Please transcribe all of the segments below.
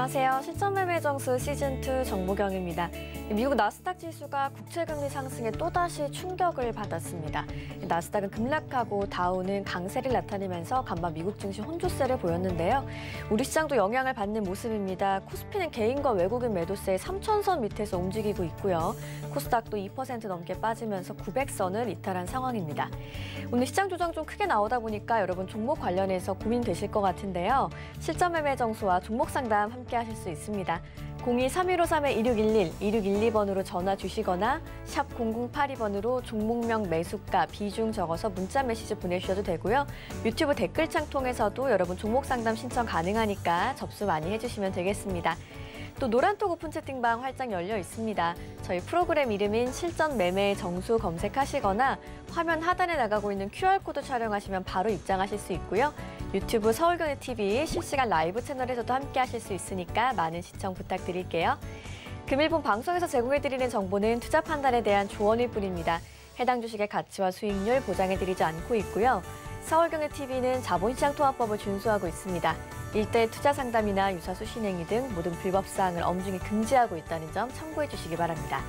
안녕하세요. 실전매매 정수 시즌2 정보경입니다. 미국 나스닥 지수가 국채금리 상승에 또다시 충격을 받았습니다. 나스닥은 급락하고 다우는 강세를 나타내면서 간밤 미국 증시 혼조세를 보였는데요. 우리 시장도 영향을 받는 모습입니다. 코스피는 개인과 외국인 매도세 3천선 밑에서 움직이고 있고요. 코스닥도 2% 넘게 빠지면서 900선을 이탈한 상황입니다. 오늘 시장 조정 좀 크게 나오다 보니까 여러분 종목 관련해서 고민되실 것 같은데요. 실전 매매 정수와 종목 상담 함께 함께 하실 수 있습니다. 02-3153-2611, 2612번으로 전화 주시거나 샵 0082번으로 종목명 매수가, 비중 적어서 문자 메시지 보내주셔도 되고요. 유튜브 댓글창 통해서도 여러분 종목 상담 신청 가능하니까 접수 많이 해주시면 되겠습니다. 또 노란톡 오픈 채팅방 활짝 열려 있습니다. 저희 프로그램 이름인 실전 매매 정수 검색하시거나 화면 하단에 나가고 있는 QR코드 촬영하시면 바로 입장하실 수 있고요. 유튜브 서울교내 TV 실시간 라이브 채널에서도 함께 하실 수 있으니까 많은 시청 부탁드릴게요. 금일본 방송에서 제공해드리는 정보는 투자 판단에 대한 조언일 뿐입니다. 해당 주식의 가치와 수익률 보장해드리지 않고 있고요. 서울경제TV는 자본시장 통합법을 준수하고 있습니다. 일대 투자 상담이나 유사 수신행위 등 모든 불법사항을 엄중히 금지하고 있다는 점 참고해 주시기 바랍니다.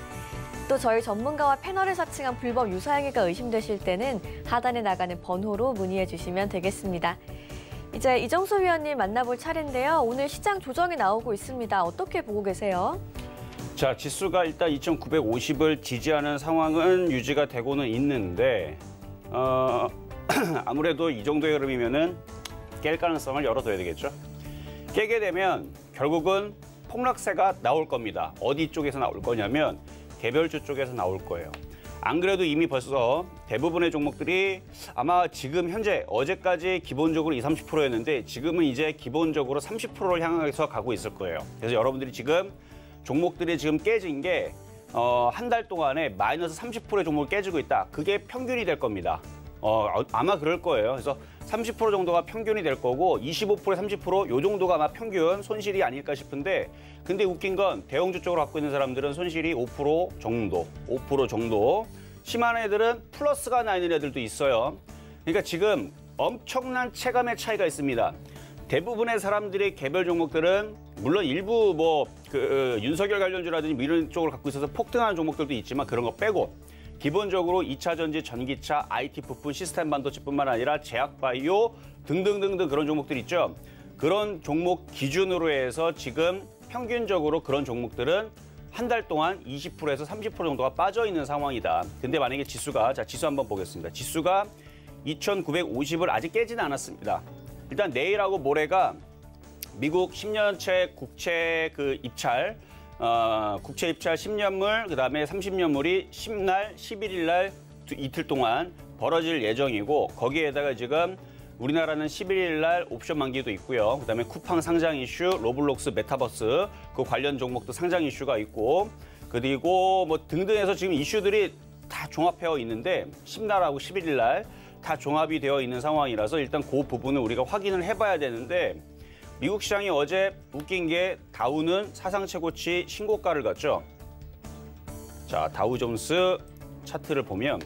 또 저희 전문가와 패널을 사칭한 불법 유사행위가 의심되실 때는 하단에 나가는 번호로 문의해 주시면 되겠습니다. 이제 이정수 위원님 만나볼 차례인데요. 오늘 시장 조정이 나오고 있습니다. 어떻게 보고 계세요? 자, 지수가 일단 2,950을 지지하는 상황은 유지가 되고는 있는데 어, 아무래도 이 정도의 흐름이면은 깰 가능성을 열어둬야 되겠죠. 깨게 되면 결국은 폭락세가 나올 겁니다. 어디 쪽에서 나올 거냐면 개별주 쪽에서 나올 거예요. 안 그래도 이미 벌써 대부분의 종목들이 아마 지금 현재 어제까지 기본적으로 20, 30%였는데 지금은 이제 기본적으로 30%를 향해서 가고 있을 거예요. 그래서 여러분들이 지금 종목들이 지금 깨진 게 어, 한달 동안에 마이너스 30%의 종목을 깨지고 있다. 그게 평균이 될 겁니다. 어, 아마 그럴 거예요. 그래서 30% 정도가 평균이 될 거고 25%에 30%요 정도가 아마 평균 손실이 아닐까 싶은데 근데 웃긴 건 대형주 쪽으로 갖고 있는 사람들은 손실이 5% 정도, 5% 정도. 심한 애들은 플러스가 나 있는 애들도 있어요. 그러니까 지금 엄청난 체감의 차이가 있습니다. 대부분의 사람들의 개별 종목들은 물론 일부 뭐그 어, 윤석열 관련주라든지 뭐 이런 쪽을 갖고 있어서 폭등하는 종목들도 있지만 그런 거 빼고 기본적으로 2차 전지, 전기차, IT 부품, 시스템 반도체뿐만 아니라 제약 바이오 등등등등 그런 종목들 있죠. 그런 종목 기준으로 해서 지금 평균적으로 그런 종목들은 한 달 동안 20%에서 30% 정도가 빠져 있는 상황이다. 근데 만약에 지수가 자 지수 한번 보겠습니다. 지수가 2,950을 아직 깨지는 않았습니다. 일단 내일하고 모레가 미국 10년채 국채 그 입찰 어, 국채 입찰 10년물, 그다음에 30년물이 10날, 11일 날 두, 이틀 동안 벌어질 예정이고 거기에다가 지금 우리나라는 11일 날 옵션 만기도 있고요. 그다음에 쿠팡 상장 이슈, 로블록스 메타버스 그 관련 종목도 상장 이슈가 있고 그리고 뭐 등등해서 지금 이슈들이 다 종합되어 있는데 10날하고 11일 날 다 종합이 되어 있는 상황이라서 일단 그 부분을 우리가 확인을 해봐야 되는데 미국 시장이 어제 웃긴 게 다우는 사상 최고치 신고가를 갔죠. 자, 다우존스 차트를 보면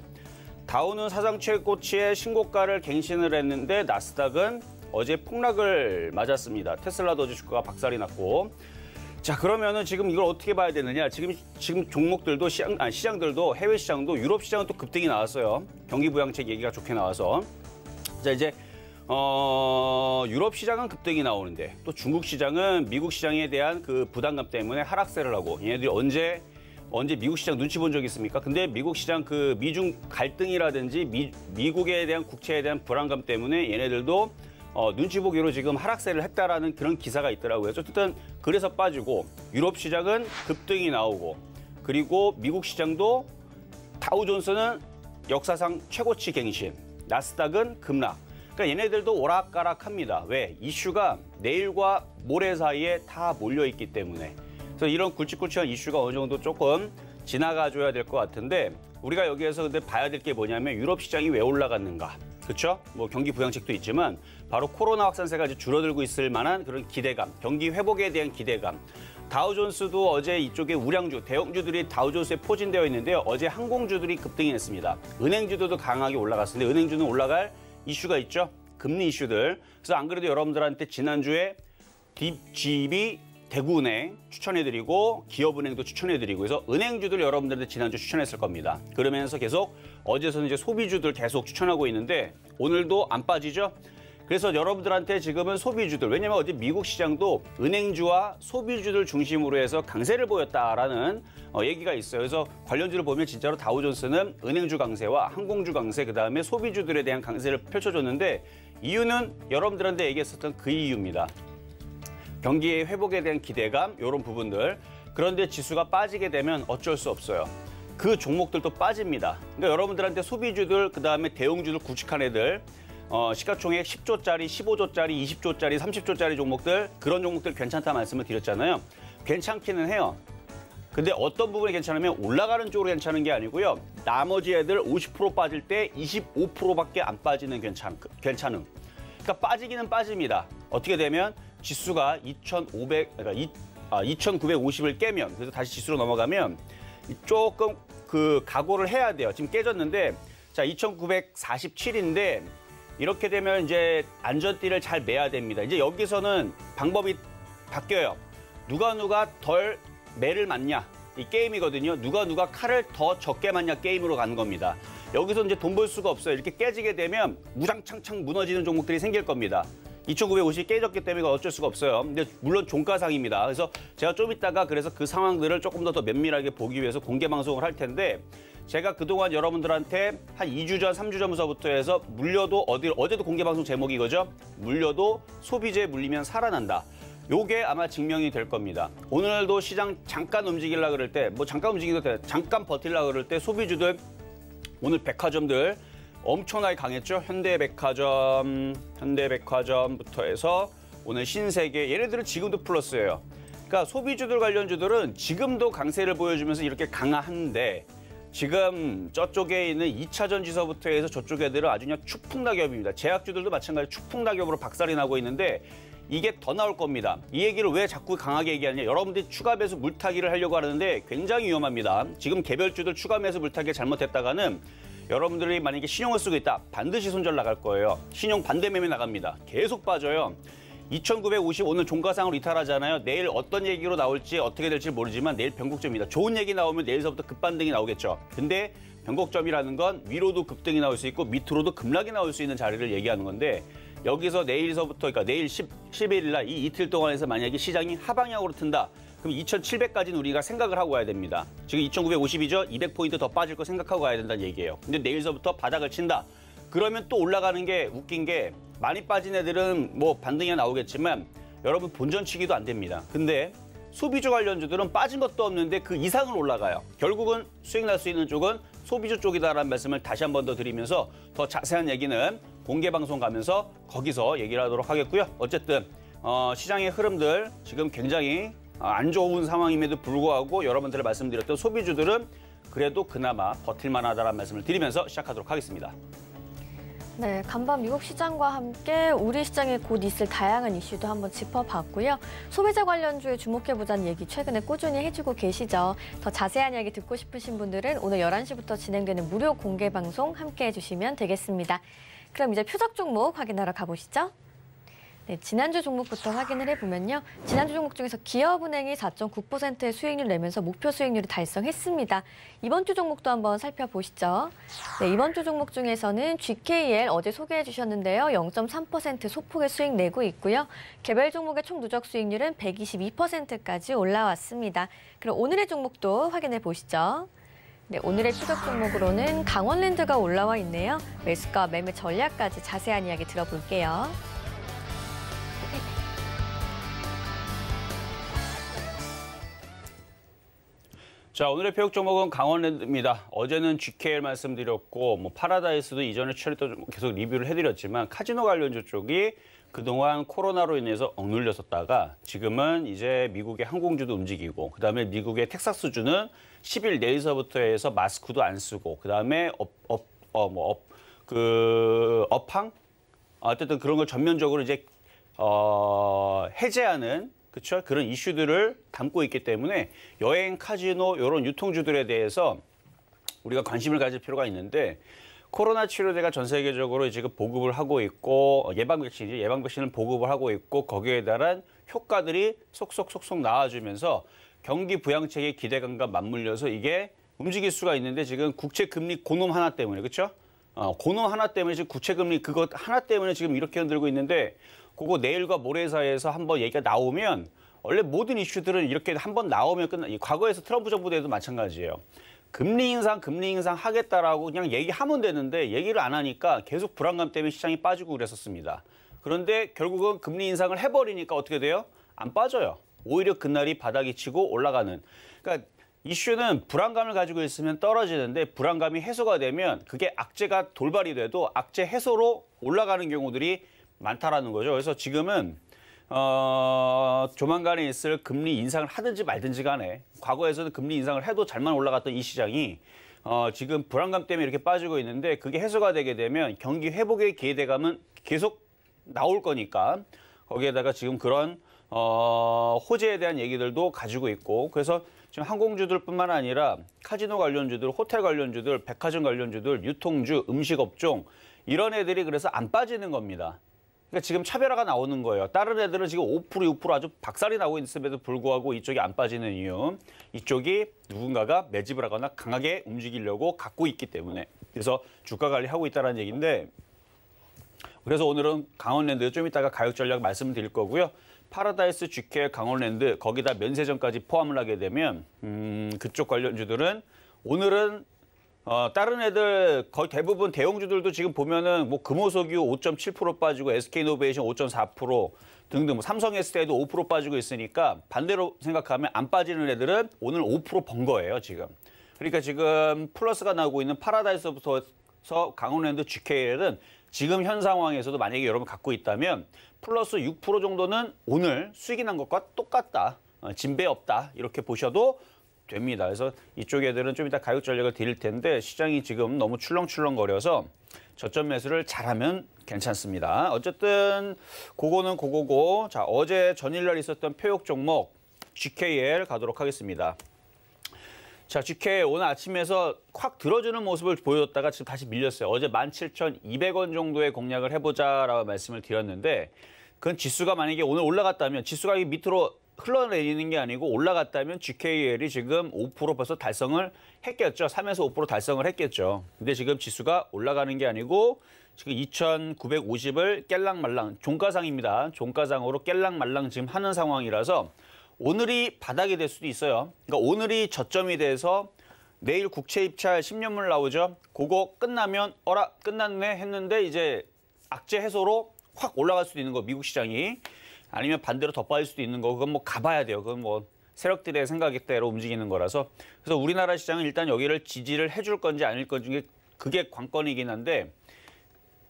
다우는 사상 최고치의 신고가를 갱신을 했는데 나스닥은 어제 폭락을 맞았습니다. 테슬라도 어제 주가가 박살이 났고 자 그러면은 지금 이걸 어떻게 봐야 되느냐 지금 지금 종목들도 시장 아니, 시장들도 해외 시장도 유럽 시장은 또 급등이 나왔어요 경기 부양책 얘기가 좋게 나와서 자 이제 어, 유럽 시장은 급등이 나오는데 또 중국 시장은 미국 시장에 대한 그 부담감 때문에 하락세를 하고 얘네들이 언제 언제 미국 시장 눈치 본 적 있습니까? 근데 미국 시장 그 미중 갈등이라든지 미, 미국에 대한 국채에 대한 불안감 때문에 얘네들도 어, 눈치 보기로 지금 하락세를 했다라는 그런 기사가 있더라고요. 어쨌든 그래서 빠지고 유럽 시장은 급등이 나오고 그리고 미국 시장도 다우존스는 역사상 최고치 갱신, 나스닥은 급락. 그러니까 얘네들도 오락가락합니다. 왜? 이슈가 내일과 모레 사이에 다 몰려있기 때문에. 그래서 이런 굵직굵직한 이슈가 어느 정도 조금 지나가줘야 될 것 같은데 우리가 여기에서 근데 봐야 될 게 뭐냐면 유럽 시장이 왜 올라갔는가. 그렇죠? 뭐 경기 부양책도 있지만 바로 코로나 확산세가 이제 줄어들고 있을 만한 그런 기대감, 경기 회복에 대한 기대감. 다우존스도 어제 이쪽에 우량주, 대형주들이 다우존스에 포진되어 있는데요. 어제 항공주들이 급등했습니다. 은행주도 강하게 올라갔습니다 은행주는 올라갈 이슈가 있죠. 금리 이슈들. 그래서 안 그래도 여러분들한테 지난주에 딥집이 대구은행 추천해드리고 기업은행도 추천해드리고 해서 은행주들 여러분들한테 지난주 추천했을 겁니다. 그러면서 계속 어제서는 이제 소비주들 계속 추천하고 있는데 오늘도 안 빠지죠? 그래서 여러분들한테 지금은 소비주들 왜냐면 어제 미국 시장도 은행주와 소비주들 중심으로 해서 강세를 보였다라는 어, 얘기가 있어요. 그래서 관련주를 보면 진짜로 다우존스는 은행주 강세와 항공주 강세 그다음에 소비주들에 대한 강세를 펼쳐줬는데 이유는 여러분들한테 얘기했었던 그 이유입니다. 경기의 회복에 대한 기대감 이런 부분들 그런데 지수가 빠지게 되면 어쩔 수 없어요. 그 종목들도 빠집니다. 그러니까 여러분들한테 소비주들 그다음에 대형주들 구축한 애들 어, 시가총액 10조짜리, 15조짜리, 20조짜리, 30조짜리 종목들 그런 종목들 괜찮다 말씀을 드렸잖아요. 괜찮기는 해요. 근데 어떤 부분이 괜찮으면 올라가는 쪽으로 괜찮은 게 아니고요. 나머지 애들 50% 빠질 때 25%밖에 안 빠지는 괜찮, 괜찮음. 그러니까 빠지기는 빠집니다. 어떻게 되면 지수가 2,500, 그러니까 2, 아, 2,950을 깨면 그래서 다시 지수로 넘어가면 조금 그 각오를 해야 돼요. 지금 깨졌는데 자 2,947인데 이렇게 되면 이제 안전띠를 잘 매야 됩니다. 이제 여기서는 방법이 바뀌어요. 누가 누가 덜 매를 맞냐 이 게임이거든요. 누가 누가 칼을 더 적게 맞냐 게임으로 가는 겁니다. 여기서 이제 돈 벌 수가 없어요. 이렇게 깨지게 되면 무장창창 무너지는 종목들이 생길 겁니다. 2,950이 깨졌기 때문에 어쩔 수가 없어요. 근데 물론 종가상입니다. 그래서 제가 좀 이따가 그래서 그 상황들을 조금 더 더 면밀하게 보기 위해서 공개 방송을 할 텐데 제가 그동안 여러분들한테 한 2주 전, 3주 전부터 해서 물려도 어디 어제도 공개 방송 제목이 이거죠. 물려도 소비재 물리면 살아난다. 요게 아마 증명이 될 겁니다. 오늘도 시장 잠깐 움직일라 그럴 때, 뭐 잠깐 움직이도 돼, 잠깐 버틸라 그럴 때 소비주들 오늘 백화점들 엄청나게 강했죠. 현대백화점, 현대백화점부터 해서 오늘 신세계, 얘네들은 지금도 플러스예요. 그러니까 소비주들 관련주들은 지금도 강세를 보여주면서 이렇게 강한데 지금 저쪽에 있는 2차 전지서부터 해서 저쪽 애들은 아주 그냥 축풍낙엽입니다. 제약주들도 마찬가지로 축풍낙엽으로 박살이 나고 있는데 이게 더 나올 겁니다. 이 얘기를 왜 자꾸 강하게 얘기하느냐. 여러분들이 추가 매수 물타기를 하려고 하는데 굉장히 위험합니다. 지금 개별주들 추가 매수 물타기 잘못했다가는 여러분들이 만약에 신용을 쓰고 있다. 반드시 손절 나갈 거예요. 신용 반대 매매 나갑니다. 계속 빠져요. 2,950 오늘 종가상으로 이탈하잖아요. 내일 어떤 얘기로 나올지 어떻게 될지 모르지만 내일 변곡점입니다. 좋은 얘기 나오면 내일서부터 급반등이 나오겠죠. 근데 변곡점이라는 건 위로도 급등이 나올 수 있고 밑으로도 급락이 나올 수 있는 자리를 얘기하는 건데 여기서 내일서부터 그러니까 내일 10, 11일 날이 이틀 동안에서 만약에 시장이 하방향으로 튼다. 그럼 2,700까지는 우리가 생각을 하고 가야 됩니다. 지금 2,950이죠? 200포인트 더 빠질 거 생각하고 가야 된다는 얘기예요. 근데 내일서부터 바닥을 친다. 그러면 또 올라가는 게 웃긴 게 많이 빠진 애들은 뭐 반등이 나오겠지만 여러분 본전 치기도 안 됩니다. 근데 소비주 관련주들은 빠진 것도 없는데 그 이상을 올라가요. 결국은 수익 날 수 있는 쪽은 소비주 쪽이다라는 말씀을 다시 한 번 더 드리면서 더 자세한 얘기는 공개 방송 가면서 거기서 얘기를 하도록 하겠고요. 어쨌든 어, 시장의 흐름들 지금 굉장히 아, 안 좋은 상황임에도 불구하고 여러분들 말씀드렸던 소비주들은 그래도 그나마 버틸만하다라는 말씀을 드리면서 시작하도록 하겠습니다. 네, 간밤 미국 시장과 함께 우리 시장에 곧 있을 다양한 이슈도 한번 짚어봤고요. 소비자 관련주에 주목해보자는 얘기 최근에 꾸준히 해주고 계시죠. 더 자세한 이야기 듣고 싶으신 분들은 오늘 11시부터 진행되는 무료 공개 방송 함께 해주시면 되겠습니다. 그럼 이제 표적 종목 확인하러 가보시죠. 네, 지난주 종목부터 확인을 해보면요. 지난주 종목 중에서 기업은행이 4.9%의 수익률 내면서 목표 수익률을 달성했습니다. 이번 주 종목도 한번 살펴보시죠. 네, 이번 주 종목 중에서는 GKL 어제 소개해 주셨는데요. 0.3% 소폭의 수익 내고 있고요. 개별 종목의 총 누적 수익률은 122%까지 올라왔습니다. 그럼 오늘의 종목도 확인해 보시죠. 네, 오늘의 추적 종목으로는 강원랜드가 올라와 있네요. 매수가 매매 전략까지 자세한 이야기 들어볼게요. 자, 오늘의 표육 종목은 강원랜드입니다. 어제는 GKL 말씀드렸고 뭐 파라다이스도 이전에 처리도 계속 리뷰를 해드렸지만 카지노 관련주 쪽이 그동안 코로나로 인해서 억눌렸었다가 지금은 이제 미국의 항공주도 움직이고 그다음에 미국의 텍사스주는 10일 내일서부터 해서 마스크도 안 쓰고 그다음에 업, 업, 어, 뭐 업, 그 업황 어쨌든 그런 걸 전면적으로 이제 어, 해제하는 그렇죠? 그런 이슈들을 담고 있기 때문에 여행, 카지노 이런 유통주들에 대해서 우리가 관심을 가질 필요가 있는데 코로나 치료제가 전 세계적으로 지금 그 보급을 하고 있고 어, 예방 백신 예방 백신을 보급을 하고 있고 거기에 따른 효과들이 속속속속 나와주면서 경기 부양책의 기대감과 맞물려서 이게 움직일 수가 있는데 지금 국채 금리 고놈 하나 때문에 그렇죠? 어, 고놈 하나 때문에 지금 국채 금리 그것 하나 때문에 지금 이렇게 흔들고 있는데 그거 내일과 모레 사이에서 한번 얘기가 나오면 원래 모든 이슈들은 이렇게 한번 나오면 끝나. 과거에서 트럼프 정부 때도 마찬가지예요. 금리 인상, 금리 인상 하겠다라고 그냥 얘기하면 되는데 얘기를 안 하니까 계속 불안감 때문에 시장이 빠지고 그랬었습니다. 그런데 결국은 금리 인상을 해버리니까 어떻게 돼요? 안 빠져요. 오히려 그날이 바닥이 치고 올라가는. 그러니까 이슈는 불안감을 가지고 있으면 떨어지는데 불안감이 해소가 되면 그게 악재가 돌발이 돼도 악재 해소로 올라가는 경우들이 많다라는 거죠. 그래서 지금은 어, 조만간에 있을 금리 인상을 하든지 말든지 간에 과거에서는 금리 인상을 해도 잘만 올라갔던 이 시장이 어, 지금 불안감 때문에 이렇게 빠지고 있는데 그게 해소가 되게 되면 경기 회복의 기대감은 계속 나올 거니까 거기에다가 지금 그런 어, 호재에 대한 얘기들도 가지고 있고 그래서 지금 항공주들뿐만 아니라 카지노 관련주들, 호텔 관련주들, 백화점 관련주들, 유통주, 음식업종 이런 애들이 그래서 안 빠지는 겁니다. 그러니까 지금 차별화가 나오는 거예요. 다른 애들은 지금 5% 6% 아주 박살이 나고 있음에도 불구하고 이쪽이 안 빠지는 이유. 이쪽이 누군가가 매집을 하거나 강하게 움직이려고 갖고 있기 때문에. 그래서 주가 관리하고 있다는 얘기인데 그래서 오늘은 강원랜드 좀 이따가 가격 전략 말씀드릴 거고요. 파라다이스 GK 강원랜드 거기다 면세점까지 포함을 하게 되면 음, 그쪽 관련주들은 오늘은 어, 다른 애들 거의 대부분 대형주들도 지금 보면은 뭐 금호석유 5.7% 빠지고 SK노베이션 5.4% 등등 뭐 삼성 에스테도 5% 빠지고 있으니까 반대로 생각하면 안 빠지는 애들은 오늘 5%번 거예요 지금. 그러니까 지금 플러스가 나고 오 있는 파라다이스부터 서 강원랜드 GKL은 지금 현 상황에서도 만약에 여러분 갖고 있다면 플러스 6% 정도는 오늘 수익이 난 것과 똑같다. 어, 진배 없다 이렇게 보셔도 됩니다. 그래서 이쪽 애들은 좀 이따 가격 전략을 드릴 텐데 시장이 지금 너무 출렁출렁거려서 저점 매수를 잘하면 괜찮습니다. 어쨌든 고거는 고거고 자 어제 전일날 있었던 표육 종목 GKL 가도록 하겠습니다. 자, GK 오늘 아침에서 확 들어주는 모습을 보여줬다가 지금 다시 밀렸어요. 어제 17,200원 정도의 공략을 해보자라고 말씀을 드렸는데 그건 지수가 만약에 오늘 올라갔다면 지수가 밑으로 흘러내리는 게 아니고 올라갔다면 GKL이 지금 5% 벌써 달성을 했겠죠. 3에서 5% 달성을 했겠죠. 근데 지금 지수가 올라가는 게 아니고 지금 2,950을 깰랑말랑 종가상입니다. 종가상으로 깰랑말랑 지금 하는 상황이라서 오늘이 바닥이 될 수도 있어요. 그러니까 오늘이 저점이 돼서 내일 국채 입찰 10년물 나오죠. 그거 끝나면 어라 끝났네 했는데 이제 악재 해소로 확 올라갈 수도 있는 거 미국 시장이. 아니면 반대로 더 빠질 수도 있는 거 그건 뭐 가봐야 돼요. 그건 뭐 세력들의 생각대로 움직이는 거라서 그래서 우리나라 시장은 일단 여기를 지지를 해줄 건지 아닐 건지 그게 관건이긴 한데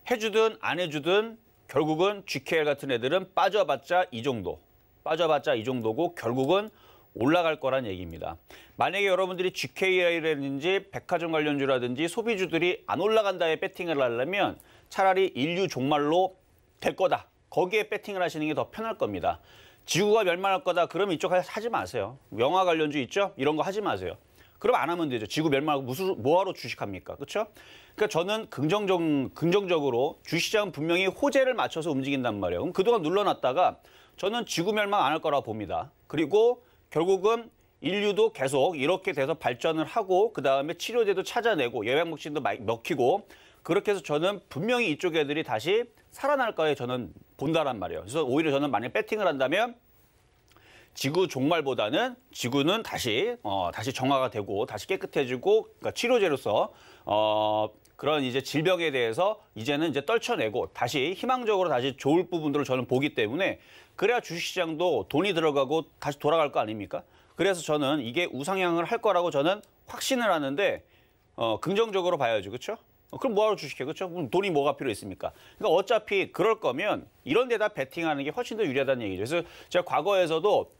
해주든 안 해주든 결국은 GKL 같은 애들은 빠져봤자 이 정도 빠져봤자 이 정도고 결국은 올라갈 거란 얘기입니다. 만약에 여러분들이 GKI라든지 백화점 관련주라든지 소비주들이 안 올라간다에 배팅을 하려면 차라리 인류 종말로 될 거다. 거기에 배팅을 하시는 게 더 편할 겁니다. 지구가 멸망할 거다. 그럼 이쪽 하지 마세요. 영화 관련주 있죠? 이런 거 하지 마세요. 그럼 안 하면 되죠. 지구 멸망하고 무슨 뭐하러 주식합니까? 그렇죠? 그러니까 저는 긍정적 긍정적으로 주시장은 분명히 호재를 맞춰서 움직인단 말이에요. 그럼 그동안 눌러놨다가 저는 지구 멸망 안 할 거라고 봅니다. 그리고 결국은 인류도 계속 이렇게 돼서 발전을 하고 그다음에 치료제도 찾아내고 예방 백신도 먹히고 그렇게 해서 저는 분명히 이쪽 애들이 다시 살아날까에 저는 본다란 말이에요. 그래서 오히려 저는 만약 배팅을 한다면 지구 종말보다는 지구는 다시 어, 다시 정화가 되고 다시 깨끗해지고 그러니까 치료제로서 어, 그런 이제 질병에 대해서 이제는 이제 떨쳐내고 다시 희망적으로 다시 좋을 부분들을 저는 보기 때문에 그래야 주식시장도 돈이 들어가고 다시 돌아갈 거 아닙니까? 그래서 저는 이게 우상향을 할 거라고 저는 확신을 하는데 어, 긍정적으로 봐야죠, 그렇죠? 어, 그럼 뭐하러 주식해, 그렇죠? 그럼 돈이 뭐가 필요했습니까? 그러니까 어차피 그럴 거면 이런 데다 베팅하는 게 훨씬 더 유리하다는 얘기죠. 그래서 제가 과거에서도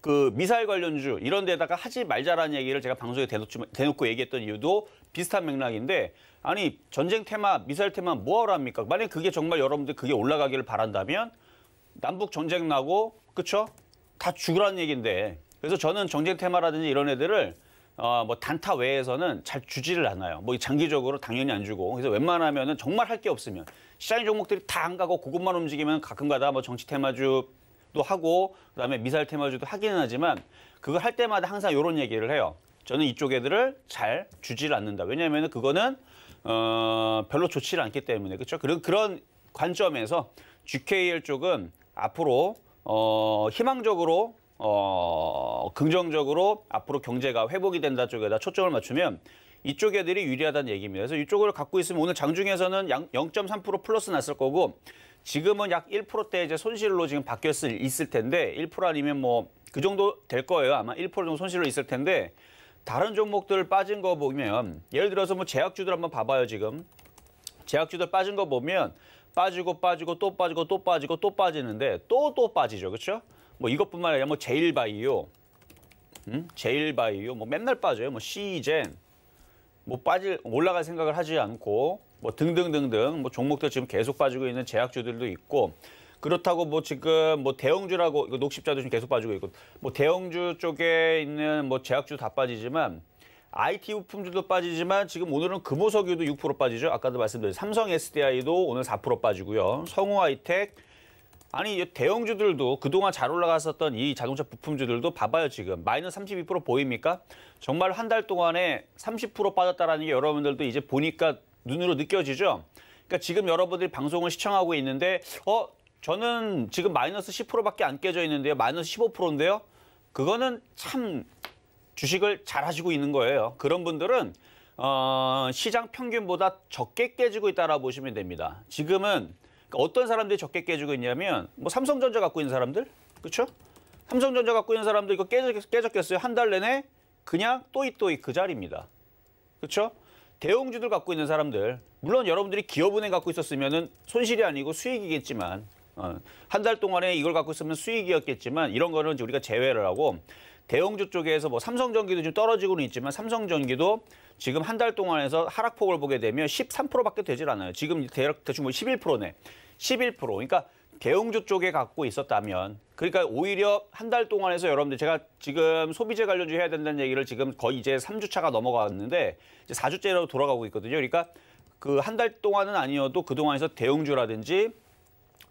그 미사일 관련주 이런 데다가 하지 말자라는 얘기를 제가 방송에 대놓고, 대놓고 얘기했던 이유도 비슷한 맥락인데 아니 전쟁 테마, 미사일 테마 뭐하러 합니까? 만약 에 그게 정말 여러분들 그게 올라가기를 바란다면 남북 전쟁 나고 그렇죠? 다 죽으라는 얘기인데 그래서 저는 전쟁 테마라든지 이런 애들을 어, 뭐 단타 외에서는 잘 주지를 않아요. 뭐 장기적으로 당연히 안 주고 그래서 웬만하면은 정말 할 게 없으면 시장의 종목들이 다 안 가고 그것만 움직이면 가끔가다 뭐 정치 테마주도 하고 그다음에 미사일 테마주도 하기는 하지만 그걸 할 때마다 항상 이런 얘기를 해요. 저는 이쪽 애들을 잘 주지를 않는다. 왜냐하면 그거는 어, 별로 좋지를 않기 때문에 그렇죠. 그런 그런 관점에서 GKL 쪽은 앞으로 어, 희망적으로 어, 긍정적으로 앞으로 경제가 회복이 된다 쪽에다 초점을 맞추면 이쪽 애들이 유리하다는 얘기입니다. 그래서 이쪽을 갖고 있으면 오늘 장중에서는 0.3% 플러스 났을 거고 지금은 약 1%대 이제 손실로 지금 바뀌었을 있을 텐데 1% 아니면 뭐 그 정도 될 거예요. 아마 1% 정도 손실로 있을 텐데 다른 종목들 빠진 거 보면 예를 들어서 뭐 제약주들 한번 봐봐요 지금 제약주들 빠진 거 보면 빠지고 빠지고 또 빠지고 또 빠지고 또 빠지는데 또 또 빠지죠, 그렇죠? 뭐 이것뿐만 아니라 뭐 제일바이오, 음? 제일바이오 뭐 맨날 빠져요. 뭐 시젠 뭐 빠질 올라갈 생각을 하지 않고 뭐 등등등등 뭐 종목들 지금 계속 빠지고 있는 제약주들도 있고 그렇다고 뭐 지금 뭐 대형주라고 이거 녹십자도 지금 계속 빠지고 있고 뭐 대형주 쪽에 있는 뭐 제약주 다 빠지지만 IT 부품주도 빠지지만 지금 오늘은 금호석유도 6% 빠지죠. 아까도 말씀드린 삼성 SDI도 오늘 4% 빠지고요. 성우 하이텍 아니 대형주들도 그동안 잘 올라갔었던 이 자동차 부품주들도 봐봐요 지금 마이너스 32% 보입니까? 정말 한 달 동안에 30% 빠졌다라는 게 여러분들도 이제 보니까 눈으로 느껴지죠. 그러니까 지금 여러분들이 방송을 시청하고 있는데 어 저는 지금 마이너스 10%밖에 안 깨져 있는데요. 마이너스 15%인데요. 그거는 참 주식을 잘 하시고 있는 거예요. 그런 분들은 어, 시장 평균보다 적게 깨지고 있다라 고 보시면 됩니다. 지금은 그러니까 어떤 사람들이 적게 깨지고 있냐면 뭐 삼성전자 갖고 있는 사람들 그렇죠? 삼성전자 갖고 있는 사람들 이거 깨졌, 깨졌겠어요? 한 달 내내 그냥 또이또이 그 자리입니다. 그렇죠? 대형주들 갖고 있는 사람들 물론 여러분들이 기업은행 갖고 있었으면 손실이 아니고 수익이겠지만 어, 한달 동안에 이걸 갖고 있으면 수익이었겠지만 이런 거는 우리가 제외를 하고 대형주 쪽에서 뭐 삼성전기도 좀 떨어지고는 있지만 삼성전기도 지금 한 달 동안에서 하락폭을 보게 되면 13%밖에 되질 않아요. 지금 대충 뭐 11%네. 11%. 그러니까 대형주 쪽에 갖고 있었다면 그러니까 오히려 한 달 동안에서 여러분들 제가 지금 소비재 관련주 해야 된다는 얘기를 지금 거의 이제 3주차가 넘어갔는데 이제 4주째로 돌아가고 있거든요. 그러니까 그 한 달 동안은 아니어도 그동안에서 대형주라든지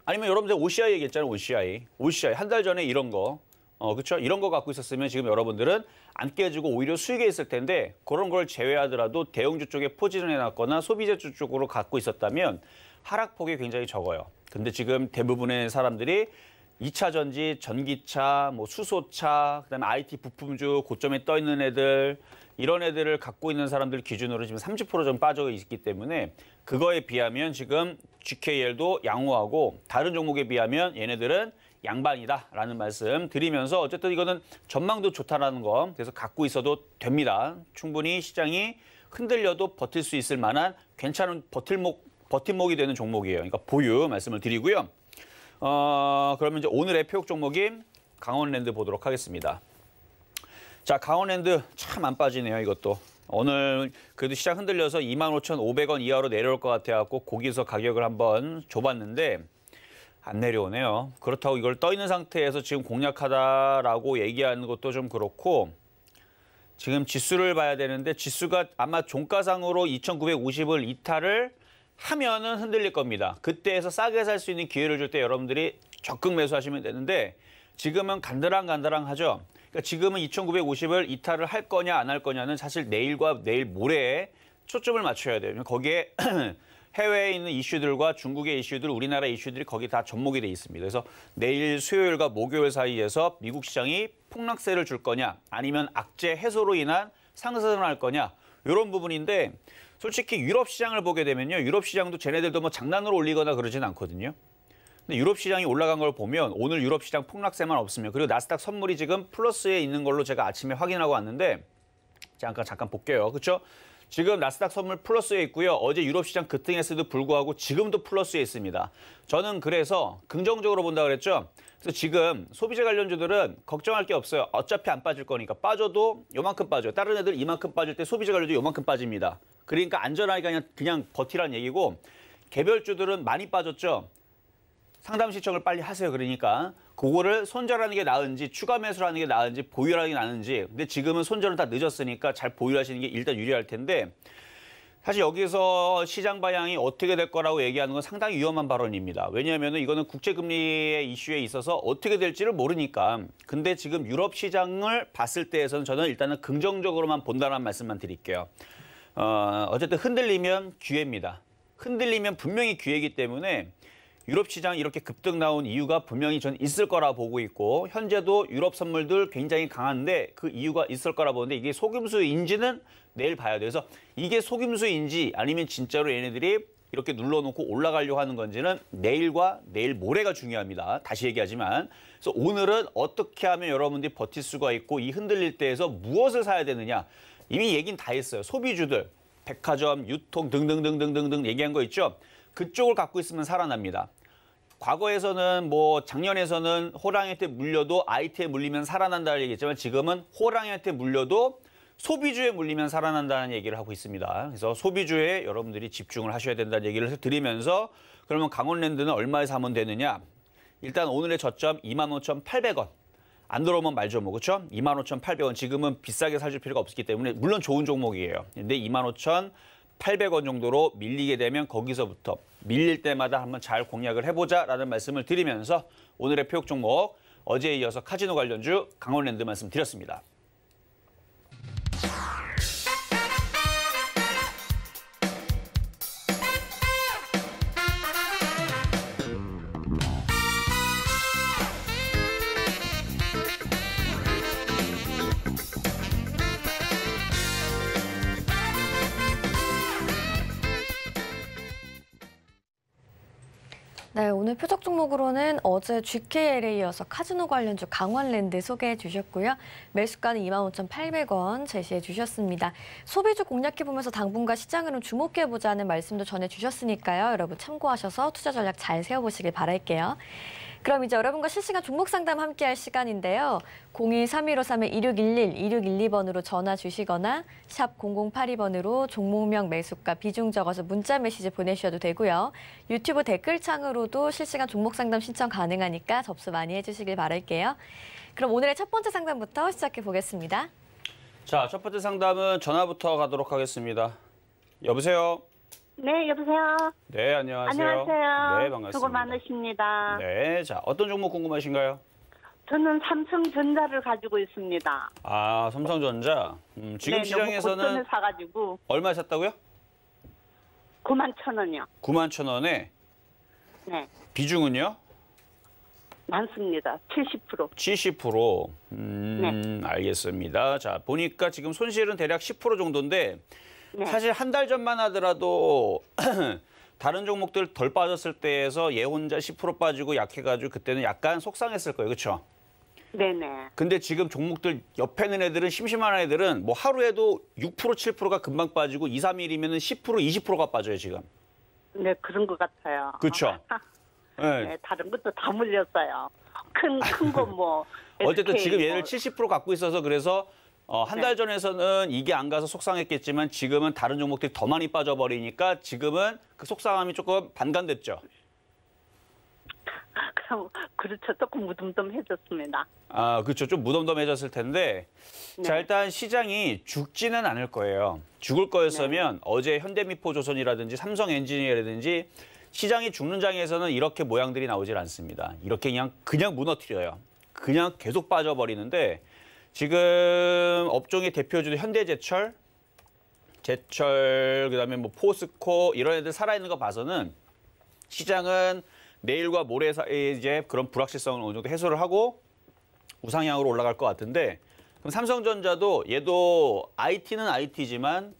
아니면 여러분들 OCI 얘기했잖아요. OCI. OCI 한 달 전에 이런 거 어, 그렇죠? 이런 거 갖고 있었으면 지금 여러분들은 안 깨지고 오히려 수익에 있을 텐데 그런 걸 제외하더라도 대형주 쪽에 포지션해 놨거나 소비자주 쪽으로 갖고 있었다면 하락폭이 굉장히 적어요. 근데 지금 대부분의 사람들이 2차 전지, 전기차, 뭐 수소차, 그다음에 IT 부품주 고점에 떠 있는 애들 이런 애들을 갖고 있는 사람들 기준으로 지금 30%좀 빠져 있기 때문에 그거에 비하면 지금 GKL도 양호하고 다른 종목에 비하면 얘네들은 양반이다라는 말씀 드리면서 어쨌든 이거는 전망도 좋다라는 거 그래서 갖고 있어도 됩니다. 충분히 시장이 흔들려도 버틸 수 있을 만한 괜찮은 버틸목 버팀목이 되는 종목이에요. 그러니까 보유 말씀을 드리고요. 어, 그러면 이제 오늘의 표적 종목인 강원랜드 보도록 하겠습니다. 자, 강원랜드 참 안 빠지네요, 이것도. 오늘 그래도 시장 흔들려서 25,500원 이하로 내려올 것 같아갖고 거기서 가격을 한번 줘봤는데 안 내려오네요. 그렇다고 이걸 떠 있는 상태에서 지금 공략하다라고 얘기하는 것도 좀 그렇고 지금 지수를 봐야 되는데 지수가 아마 종가상으로 2,950을 이탈을 하면은 흔들릴 겁니다. 그때에서 싸게 살 수 있는 기회를 줄 때 여러분들이 적극 매수하시면 되는데 지금은 간다랑간다랑 하죠. 그러니까 지금은 2,950을 이탈을 할 거냐 안 할 거냐는 사실 내일과 내일 모레에 초점을 맞춰야 돼요. 그러니까 거기에 해외에 있는 이슈들과 중국의 이슈들, 우리나라 이슈들이 거기 다 접목이 돼 있습니다. 그래서 내일 수요일과 목요일 사이에서 미국 시장이 폭락세를 줄 거냐, 아니면 악재 해소로 인한 상승을 할 거냐, 이런 부분인데 솔직히 유럽 시장을 보게 되면요. 유럽 시장도 쟤네들도 뭐 장난으로 올리거나 그러진 않거든요. 근데 유럽 시장이 올라간 걸 보면 오늘 유럽 시장 폭락세만 없으면 그리고 나스닥 선물이 지금 플러스에 있는 걸로 제가 아침에 확인하고 왔는데 잠깐 잠깐 볼게요. 그렇죠? 지금 나스닥 선물 플러스에 있고요. 어제 유럽 시장 급등했음에도 불구하고 지금도 플러스에 있습니다. 저는 그래서 긍정적으로 본다 그랬죠. 그래서 지금 소비자 관련주들은 걱정할 게 없어요. 어차피 안 빠질 거니까 빠져도 요만큼 빠져요. 다른 애들 이만큼 빠질 때소비자 관련주 요만큼 빠집니다. 그러니까 안전하니까 그냥, 그냥 버티란 얘기고 개별주들은 많이 빠졌죠. 상담 시청을 빨리 하세요. 그러니까 그거를 손절하는 게 나은지 추가 매수하는 게 나은지 보유하는 게 나은지 근데 지금은 손절은 다 늦었으니까 잘 보유하시는 게 일단 유리할 텐데 사실 여기서 시장 방향이 어떻게 될 거라고 얘기하는 건 상당히 위험한 발언입니다. 왜냐하면 이거는 국제금리의 이슈에 있어서 어떻게 될지를 모르니까. 근데 지금 유럽 시장을 봤을 때에서는 저는 일단은 긍정적으로만 본다는 말씀만 드릴게요. 어, 어쨌든 흔들리면 기회입니다. 흔들리면 분명히 기회이기 때문에 유럽 시장 이렇게 급등 나온 이유가 분명히 전 있을 거라 보고 있고 현재도 유럽 선물들 굉장히 강한데 그 이유가 있을 거라 보는데 이게 속임수인지는 내일 봐야 돼서 이게 속임수인지 아니면 진짜로 얘네들이 이렇게 눌러놓고 올라가려고 하는 건지는 내일과 내일 모레가 중요합니다. 다시 얘기하지만 그래서 오늘은 어떻게 하면 여러분들이 버틸 수가 있고 이 흔들릴 때에서 무엇을 사야 되느냐 이미 얘긴 다 했어요. 소비주들, 백화점, 유통 등등등등등 얘기한 거 있죠. 그쪽을 갖고 있으면 살아납니다. 과거에서는 뭐 작년에서는 호랑이한테 물려도 아이트에 물리면 살아난다는 얘기했지만 지금은 호랑이한테 물려도 소비주에 물리면 살아난다는 얘기를 하고 있습니다. 그래서 소비주에 여러분들이 집중을 하셔야 된다는 얘기를 드리면서 그러면 강원랜드는 얼마에 사면 되느냐? 일단 오늘의 저점 25,800원. 안 들어오면 말좀 뭐, 그렇죠? 25,800원. 지금은 비싸게 사줄 필요가 없기 때문에 물론 좋은 종목이에요. 근데 25,800원 정도로 밀리게 되면 거기서부터 밀릴 때마다 한번 잘 공략을 해보자라는 말씀을 드리면서 오늘의 표육 종목 어제에 이어서 카지노 관련주 강원랜드 말씀드렸습니다. 네, 오늘 표적 종목으로는 어제 GKL에 이어서 카지노 관련주 강원랜드 소개해 주셨고요. 매수가는 25,800원 제시해 주셨습니다. 소비주 공략해보면서 당분간 시장으로 주목해보자는 말씀도 전해 주셨으니까요. 여러분 참고하셔서 투자 전략 잘 세워보시길 바랄게요. 그럼 이제 여러분과 실시간 종목 상담 함께 할 시간인데요. 02-3153-2611-2612번으로 전화 주시거나 샵 0082번으로 종목명 매수가 비중 적어서 문자 메시지 보내주셔도 되고요. 유튜브 댓글창으로도 실시간 종목 상담 신청 가능하니까 접수 많이 해주시길 바랄게요. 그럼 오늘의 첫 번째 상담부터 시작해 보겠습니다. 자, 첫 번째 상담은 전화부터 가도록 하겠습니다. 여보세요? 네, 여보세요. 네, 안녕하세요. 안녕하세요. 네, 반갑습니다. 수고 많으십니다. 네, 자, 어떤 종목 궁금하신가요? 저는 삼성전자를 가지고 있습니다. 아, 삼성전자. 음, 지금 네, 시장에서는 사가지고 얼마 샀다고요? 9만 천 원이요. 9만 천 원에 네. 비중은요? 많습니다. 70%. 70%. 음, 네. 알겠습니다. 자, 보니까 지금 손실은 대략 10% 정도인데 네. 사실 한 달 전만 하더라도 다른 종목들 덜 빠졌을 때에서 얘 혼자 10% 빠지고 약해가지고 그때는 약간 속상했을 거예요. 그렇죠? 네네. 근데 지금 종목들 옆에 있는 애들은 심심한 애들은 뭐 하루에도 6% 7%가 금방 빠지고 2, 3일이면 은10% 20%가 빠져요 지금. 네 그런 것 같아요. 그렇죠. 네. 네. 다른 것도 다 물렸어요. 큰 큰 거 뭐. 어쨌든 지금 뭐. 얘를 뭐. 70% 갖고 있어서 그래서 어, 한달 네. 전에서는 이게 안 가서 속상했겠지만 지금은 다른 종목들이 더 많이 빠져버리니까 지금은 그 속상함이 조금 반감됐죠. 그렇죠. 조금 무덤덤해졌습니다. 아, 그렇죠. 좀 무덤덤해졌을 텐데. 네. 자, 일단 시장이 죽지는 않을 거예요. 죽을 거였으면 네. 어제 현대미포조선이라든지 삼성엔지니어라든지 시장이 죽는 장에서는 이렇게 모양들이 나오질 않습니다. 이렇게 그냥 그냥 무너뜨려요. 그냥 계속 빠져버리는데 지금 업종의 대표주도 현대제철, 제철, 그다음에 뭐 포스코 이런 애들 살아있는 거 봐서는 시장은 내일과 모레 사이에 이제 그런 불확실성을 어느 정도 해소를 하고 우상향으로 올라갈 것 같은데 그럼 삼성전자도 얘도 IT는 IT지만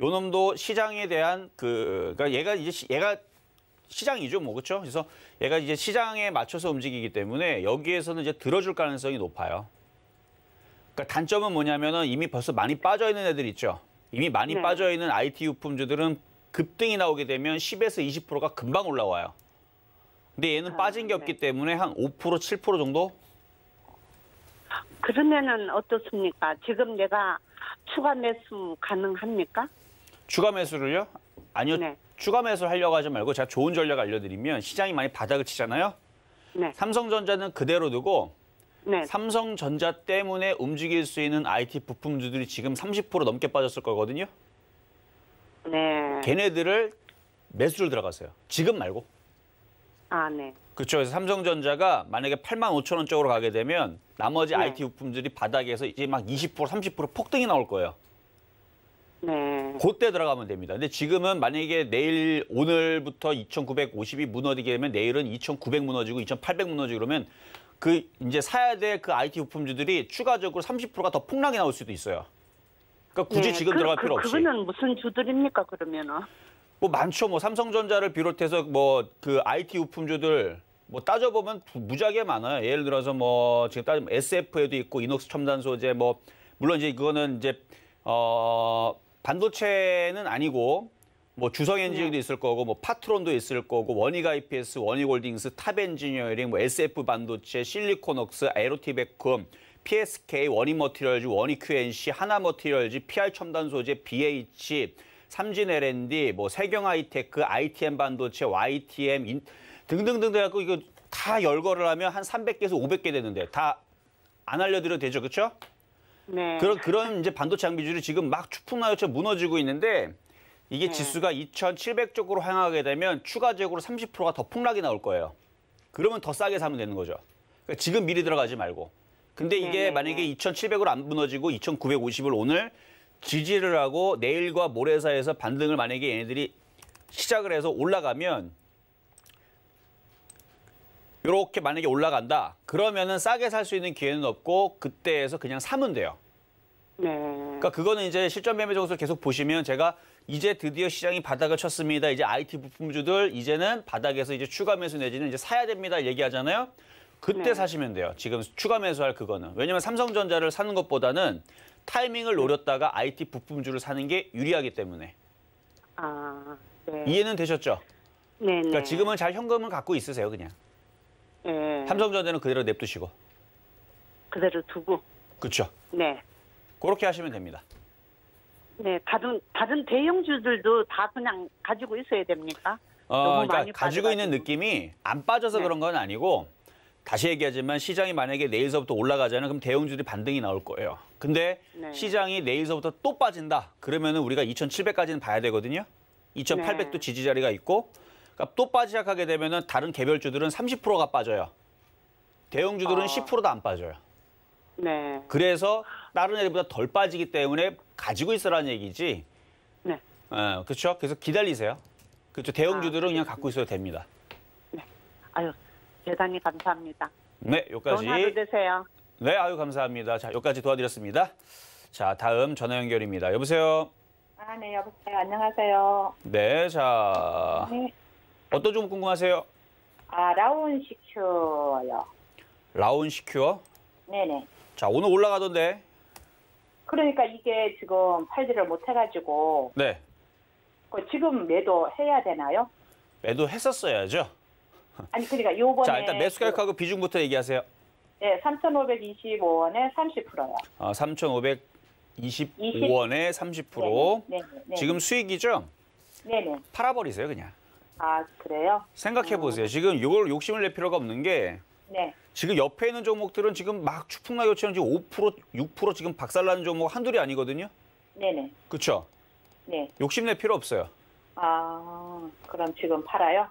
요 놈도 시장에 대한 그 그러니까 얘가 이제 시, 얘가 시장이죠, 뭐 그렇죠? 그래서 얘가 이제 시장에 맞춰서 움직이기 때문에 여기에서는 이제 들어줄 가능성이 높아요. 그러니까 단점은 뭐냐면은 이미 벌써 많이 빠져 있는 애들 있죠. 이미 많이 네. 빠져 있는 IT 유품주들은 급등이 나오게 되면 10에서 20%가 금방 올라와요. 근데 얘는 아, 빠진 게 네. 없기 때문에 한 5% 7% 정도? 그러면은 어떻습니까? 지금 내가 추가 매수 가능합니까? 추가 매수를요? 아니요. 네. 추가 매수 를 하려고 하지 말고 제가 좋은 전략 알려드리면 시장이 많이 바닥을 치잖아요. 네. 삼성전자는 그대로 두고 네. 삼성전자 때문에 움직일 수 있는 IT 부품주들이 지금 30% 넘게 빠졌을 거거든요. 네. 걔네들을 매수를 들어가세요. 지금 말고. 아, 네. 그렇죠. 그래서 삼성전자가 만약에 8만 5천 원 쪽으로 가게 되면 나머지 네. IT 부품들이 바닥에서 이제 막 20%, 30% 폭등이 나올 거예요. 네. 그때 들어가면 됩니다. 근데 지금은 만약에 내일 오늘부터 2,950이 무너지게 되면 내일은 2,900 무너지고 2,800 무너지고 그러면 그 이제 사야 될 그 IT 부품주들이 추가적으로 30%가 더 폭락이 나올 수도 있어요. 그러니까 굳이 네, 지금 그, 들어갈 그, 필요 없이. 그거는 무슨 주들입니까 그러면은? 뭐 많죠. 뭐 삼성전자를 비롯해서 뭐 그 IT 부품주들 뭐 따져보면 무지하게 많아요. 예를 들어서 뭐 지금 따지면 SF에도 있고 이녹스 첨단 소재 뭐 물론 이제 그거는 이제 어 반도체는 아니고 뭐 주성 엔지니어도 네. 있을 거고 뭐 파트론도 있을 거고 원익 IPS, 원익 홀딩스, 탑 엔지니어링, 뭐 SF 반도체, 실리콘옥스에로티베컴 PSK, 원익 머티리얼즈, 원익 QNC, 하나 머티리얼즈, PR 첨단 소재, BH, 삼진 L&D, 뭐 세경 하이테크, ITM 반도체, YTM 인, 등등등 해갖고 이거 다 열거를 하면 한 300개에서 500개 되는데 다 안 알려드려도 되죠, 그렇죠? 네. 그런 그런 이제 반도체 장비주들이 지금 막 추풍나요처럼 무너지고 있는데 이게 음. 지수가 2,700 쪽으로 향하게 되면 추가적으로 30%가 더 폭락이 나올 거예요. 그러면 더 싸게 사면 되는 거죠. 그러니까 지금 미리 들어가지 말고. 근데 네, 이게 음. 만약에 2,700으로 안 무너지고 2,950을 오늘 지지를 하고 내일과 모레 사이에서 반등을 만약에 얘네들이 시작을 해서 올라가면 이렇게 만약에 올라간다. 그러면은 싸게 살 수 있는 기회는 없고 그때에서 그냥 사면 돼요. 네. 그러니까 그거는 이제 실전 매매 정수를 계속 보시면 제가 이제 드디어 시장이 바닥을 쳤습니다. 이제 IT 부품주들 이제는 바닥에서 이제 추가 매수 내지는 이제 사야 됩니다. 얘기하잖아요. 그때 네. 사시면 돼요. 지금 추가 매수할 그거는. 왜냐면 삼성전자를 사는 것보다는 타이밍을 네. 노렸다가 IT 부품주를 사는 게 유리하기 때문에. 아, 네. 이해는 되셨죠? 네, 네. 그러니까 지금은 잘 현금을 갖고 있으세요, 그냥. 네. 삼성전자는 그대로 냅두시고. 그대로 두고. 그렇죠. 네. 그렇게 하시면 됩니다. 네, 다른 다른 대형주들도 다 그냥 가지고 있어야 됩니까? 어, 그러니까 가지고 있는 느낌이 안 빠져서 네. 그런 건 아니고 다시 얘기하지만 시장이 만약에 내일서부터 올라가잖아요. 그럼 대형주들이 반등이 나올 거예요. 근데 네. 시장이 내일서부터 또 빠진다. 그러면 은 우리가 2,700까지는 봐야 되거든요. 2,800도 네. 지지 자리가 있고 그러니까 또 빠지 시작하게 되면 은 다른 개별주들은 30%가 빠져요. 대형주들은 어... 10%도 안 빠져요. 네. 그래서 다른 애들보다 덜 빠지기 때문에 가지고 있으라는 얘기지. 네. 어, 그렇죠. 그래서 기다리세요. 그렇죠. 대형주들은 아, 그냥 갖고 있어도 됩니다. 네. 아유, 대단히 감사합니다. 네, 여기까지. 좋은 하루 되세요. 네, 아유 감사합니다. 자, 여기까지 도와드렸습니다. 자, 다음 전화 연결입니다. 여보세요. 아, 네, 여보세요. 안녕하세요. 네, 자. 네. 어떤 종목 궁금하세요? 아, 라온 시큐어요. 라온 시큐어? 네네. 자, 오늘 올라가던데. 그러니까 이게 지금 팔지를 못해가지고 네. 그 지금 매도 해야 되나요? 매도 했었어야죠. 아니 그러니까 요번에 자 일단 매수 계획하고 그 비중부터 얘기하세요. 네, 3,525원에 30%요. 아, 3,525원에 30%. 네네, 네네. 지금 수익이죠? 네네. 네. 팔아버리세요 그냥. 아 그래요? 생각해 보세요. 음. 지금 이걸 욕심을 낼 필요가 없는 게. 네. 지금 옆에 있는 종목들은 지금 막 추풍나 요치는 지금 5%, 6% 지금 박살나는 종목 한둘이 아니거든요. 네네. 그렇죠. 네. 욕심낼 필요 없어요. 아, 그럼 지금 팔아요?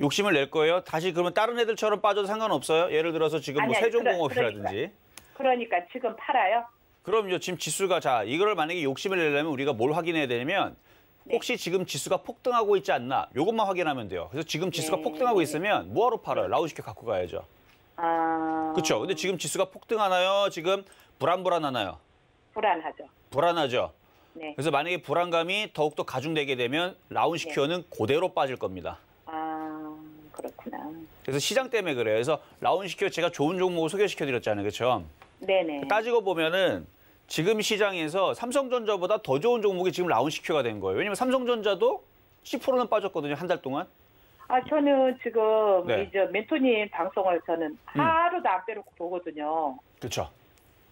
욕심을 낼 거예요. 다시 그러면 다른 애들처럼 빠져도 상관없어요. 예를 들어서 지금 뭐 세종공업이라든지. 그러, 니까 그러니까. 그러니까 지금 팔아요? 그럼요. 지금 지수가 자이거를 만약에 욕심을 내려면 우리가 뭘 확인해야 되냐면 네. 혹시 지금 지수가 폭등하고 있지 않나 이것만 확인하면 돼요. 그래서 지금 지수가 네. 폭등하고 있으면 뭐하러 팔아요? 라우시켜 갖고 가야죠. 아... 그렇죠. 근데 지금 지수가 폭등하나요? 지금 불안불안하나요? 불안하죠. 불안하죠. 네. 그래서 만약에 불안감이 더욱더 가중되게 되면 라운시큐어는 네. 그대로 빠질 겁니다. 아 그렇구나. 그래서 시장 때문에 그래요. 그래서 라운시큐어 제가 좋은 종목을 소개시켜드렸잖아요. 그렇죠? 네네. 따지고 보면은 지금 시장에서 삼성전자보다 더 좋은 종목이 지금 라운시큐가 된 거예요. 왜냐면 삼성전자도 10%는 빠졌거든요. 한 달 동안. 아 저는 지금 네. 이제 멘토님 방송을 저는 음. 하루도 안 빼놓고 보거든요. 그렇죠.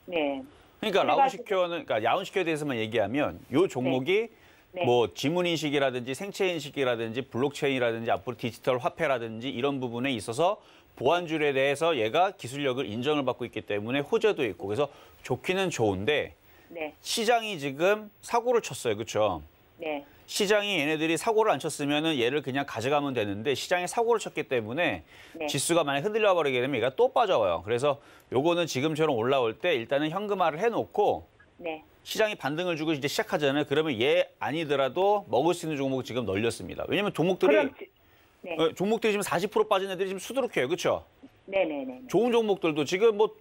네. 그러니까 라운시큐는 그러니까 야운시큐에 대해서만 얘기하면 요 종목이 네. 네. 뭐 지문 인식이라든지 생체 인식이라든지 블록체인이라든지 앞으로 디지털 화폐라든지 이런 부분에 있어서 보안줄에 대해서 얘가 기술력을 인정을 받고 있기 때문에 호재도 있고 그래서 좋기는 좋은데 네. 시장이 지금 사고를 쳤어요. 그렇죠? 네. 시장이 얘네들이 사고를 안 쳤으면 얘를 그냥 가져가면 되는데 시장이 사고를 쳤기 때문에 네. 지수가 만약 흔들려 버리게 되면 얘가 또 빠져와요. 그래서 요거는 지금처럼 올라올 때 일단은 현금화를 해놓고 네. 시장이 반등을 주고 이제 시작하잖아요. 그러면 얘 아니더라도 먹을 수 있는 종목 지금 널렸습니다. 왜냐하면 종목들이 그럼... 네. 어, 종목들이 지금 40% 빠진 애들이 지금 수두룩해요. 그렇죠? 네네네. 네, 네. 좋은 종목들도 지금 뭐,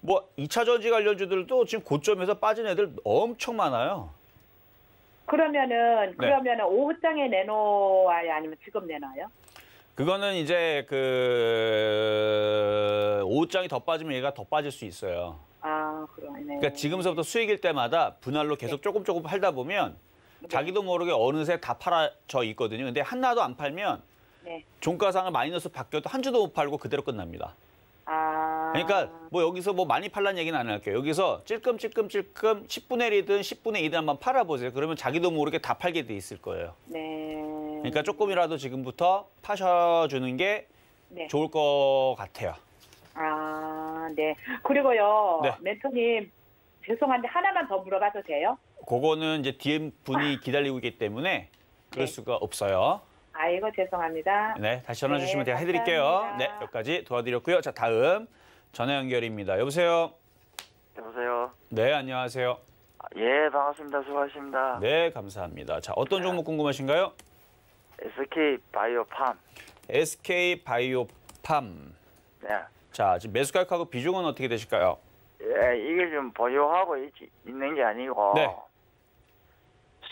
뭐 2차 전지 관련주들도 지금 고점에서 빠진 애들 엄청 많아요. 그러면은 네. 그러면은 오후장에 내놓아요 아니면 지금 내놔요? 그거는 이제 그 오후장이 더 빠지면 얘가 더 빠질 수 있어요. 아 그러네. 그러니까 지금서부터 수익일 때마다 분할로 계속 네. 조금 조금 팔다 보면 네. 자기도 모르게 어느새 다 팔아져 있거든요. 근데 하나도 안 팔면 네. 종가상을 마이너스 바뀌어도 한 주도 못 팔고 그대로 끝납니다. 아... 그러니까 뭐 여기서 뭐 많이 팔란 얘기는 안 할게요. 여기서 찔끔찔끔찔끔 10분의 1이든 10분의 2든 한번 팔아보세요. 그러면 자기도 모르게 다 팔게 돼 있을 거예요. 네. 그러니까 조금이라도 지금부터 파셔주는 게 네. 좋을 것 같아요. 아, 네. 그리고요, 네. 멘토님 죄송한데 하나만 더 물어봐도 돼요? 그거는 이제 DM 분이 아. 기다리고 있기 때문에 그럴 네. 수가 없어요. 아이고 죄송합니다. 네, 다시 전화 네, 주시면 제가 해드릴게요. 감사합니다. 네, 여기까지 도와드렸고요. 자, 다음 전화 연결입니다. 여보세요. 여보세요. 네, 안녕하세요. 아, 예, 반갑습니다. 수고하십니다. 네, 감사합니다. 자, 어떤 종목 궁금하신가요? SK 바이오팜. SK 바이오팜. 네. 자, 지금 매수가격하고 비중은 어떻게 되실까요? 예, 이게 좀 보유하고 있, 는게 아니고 네.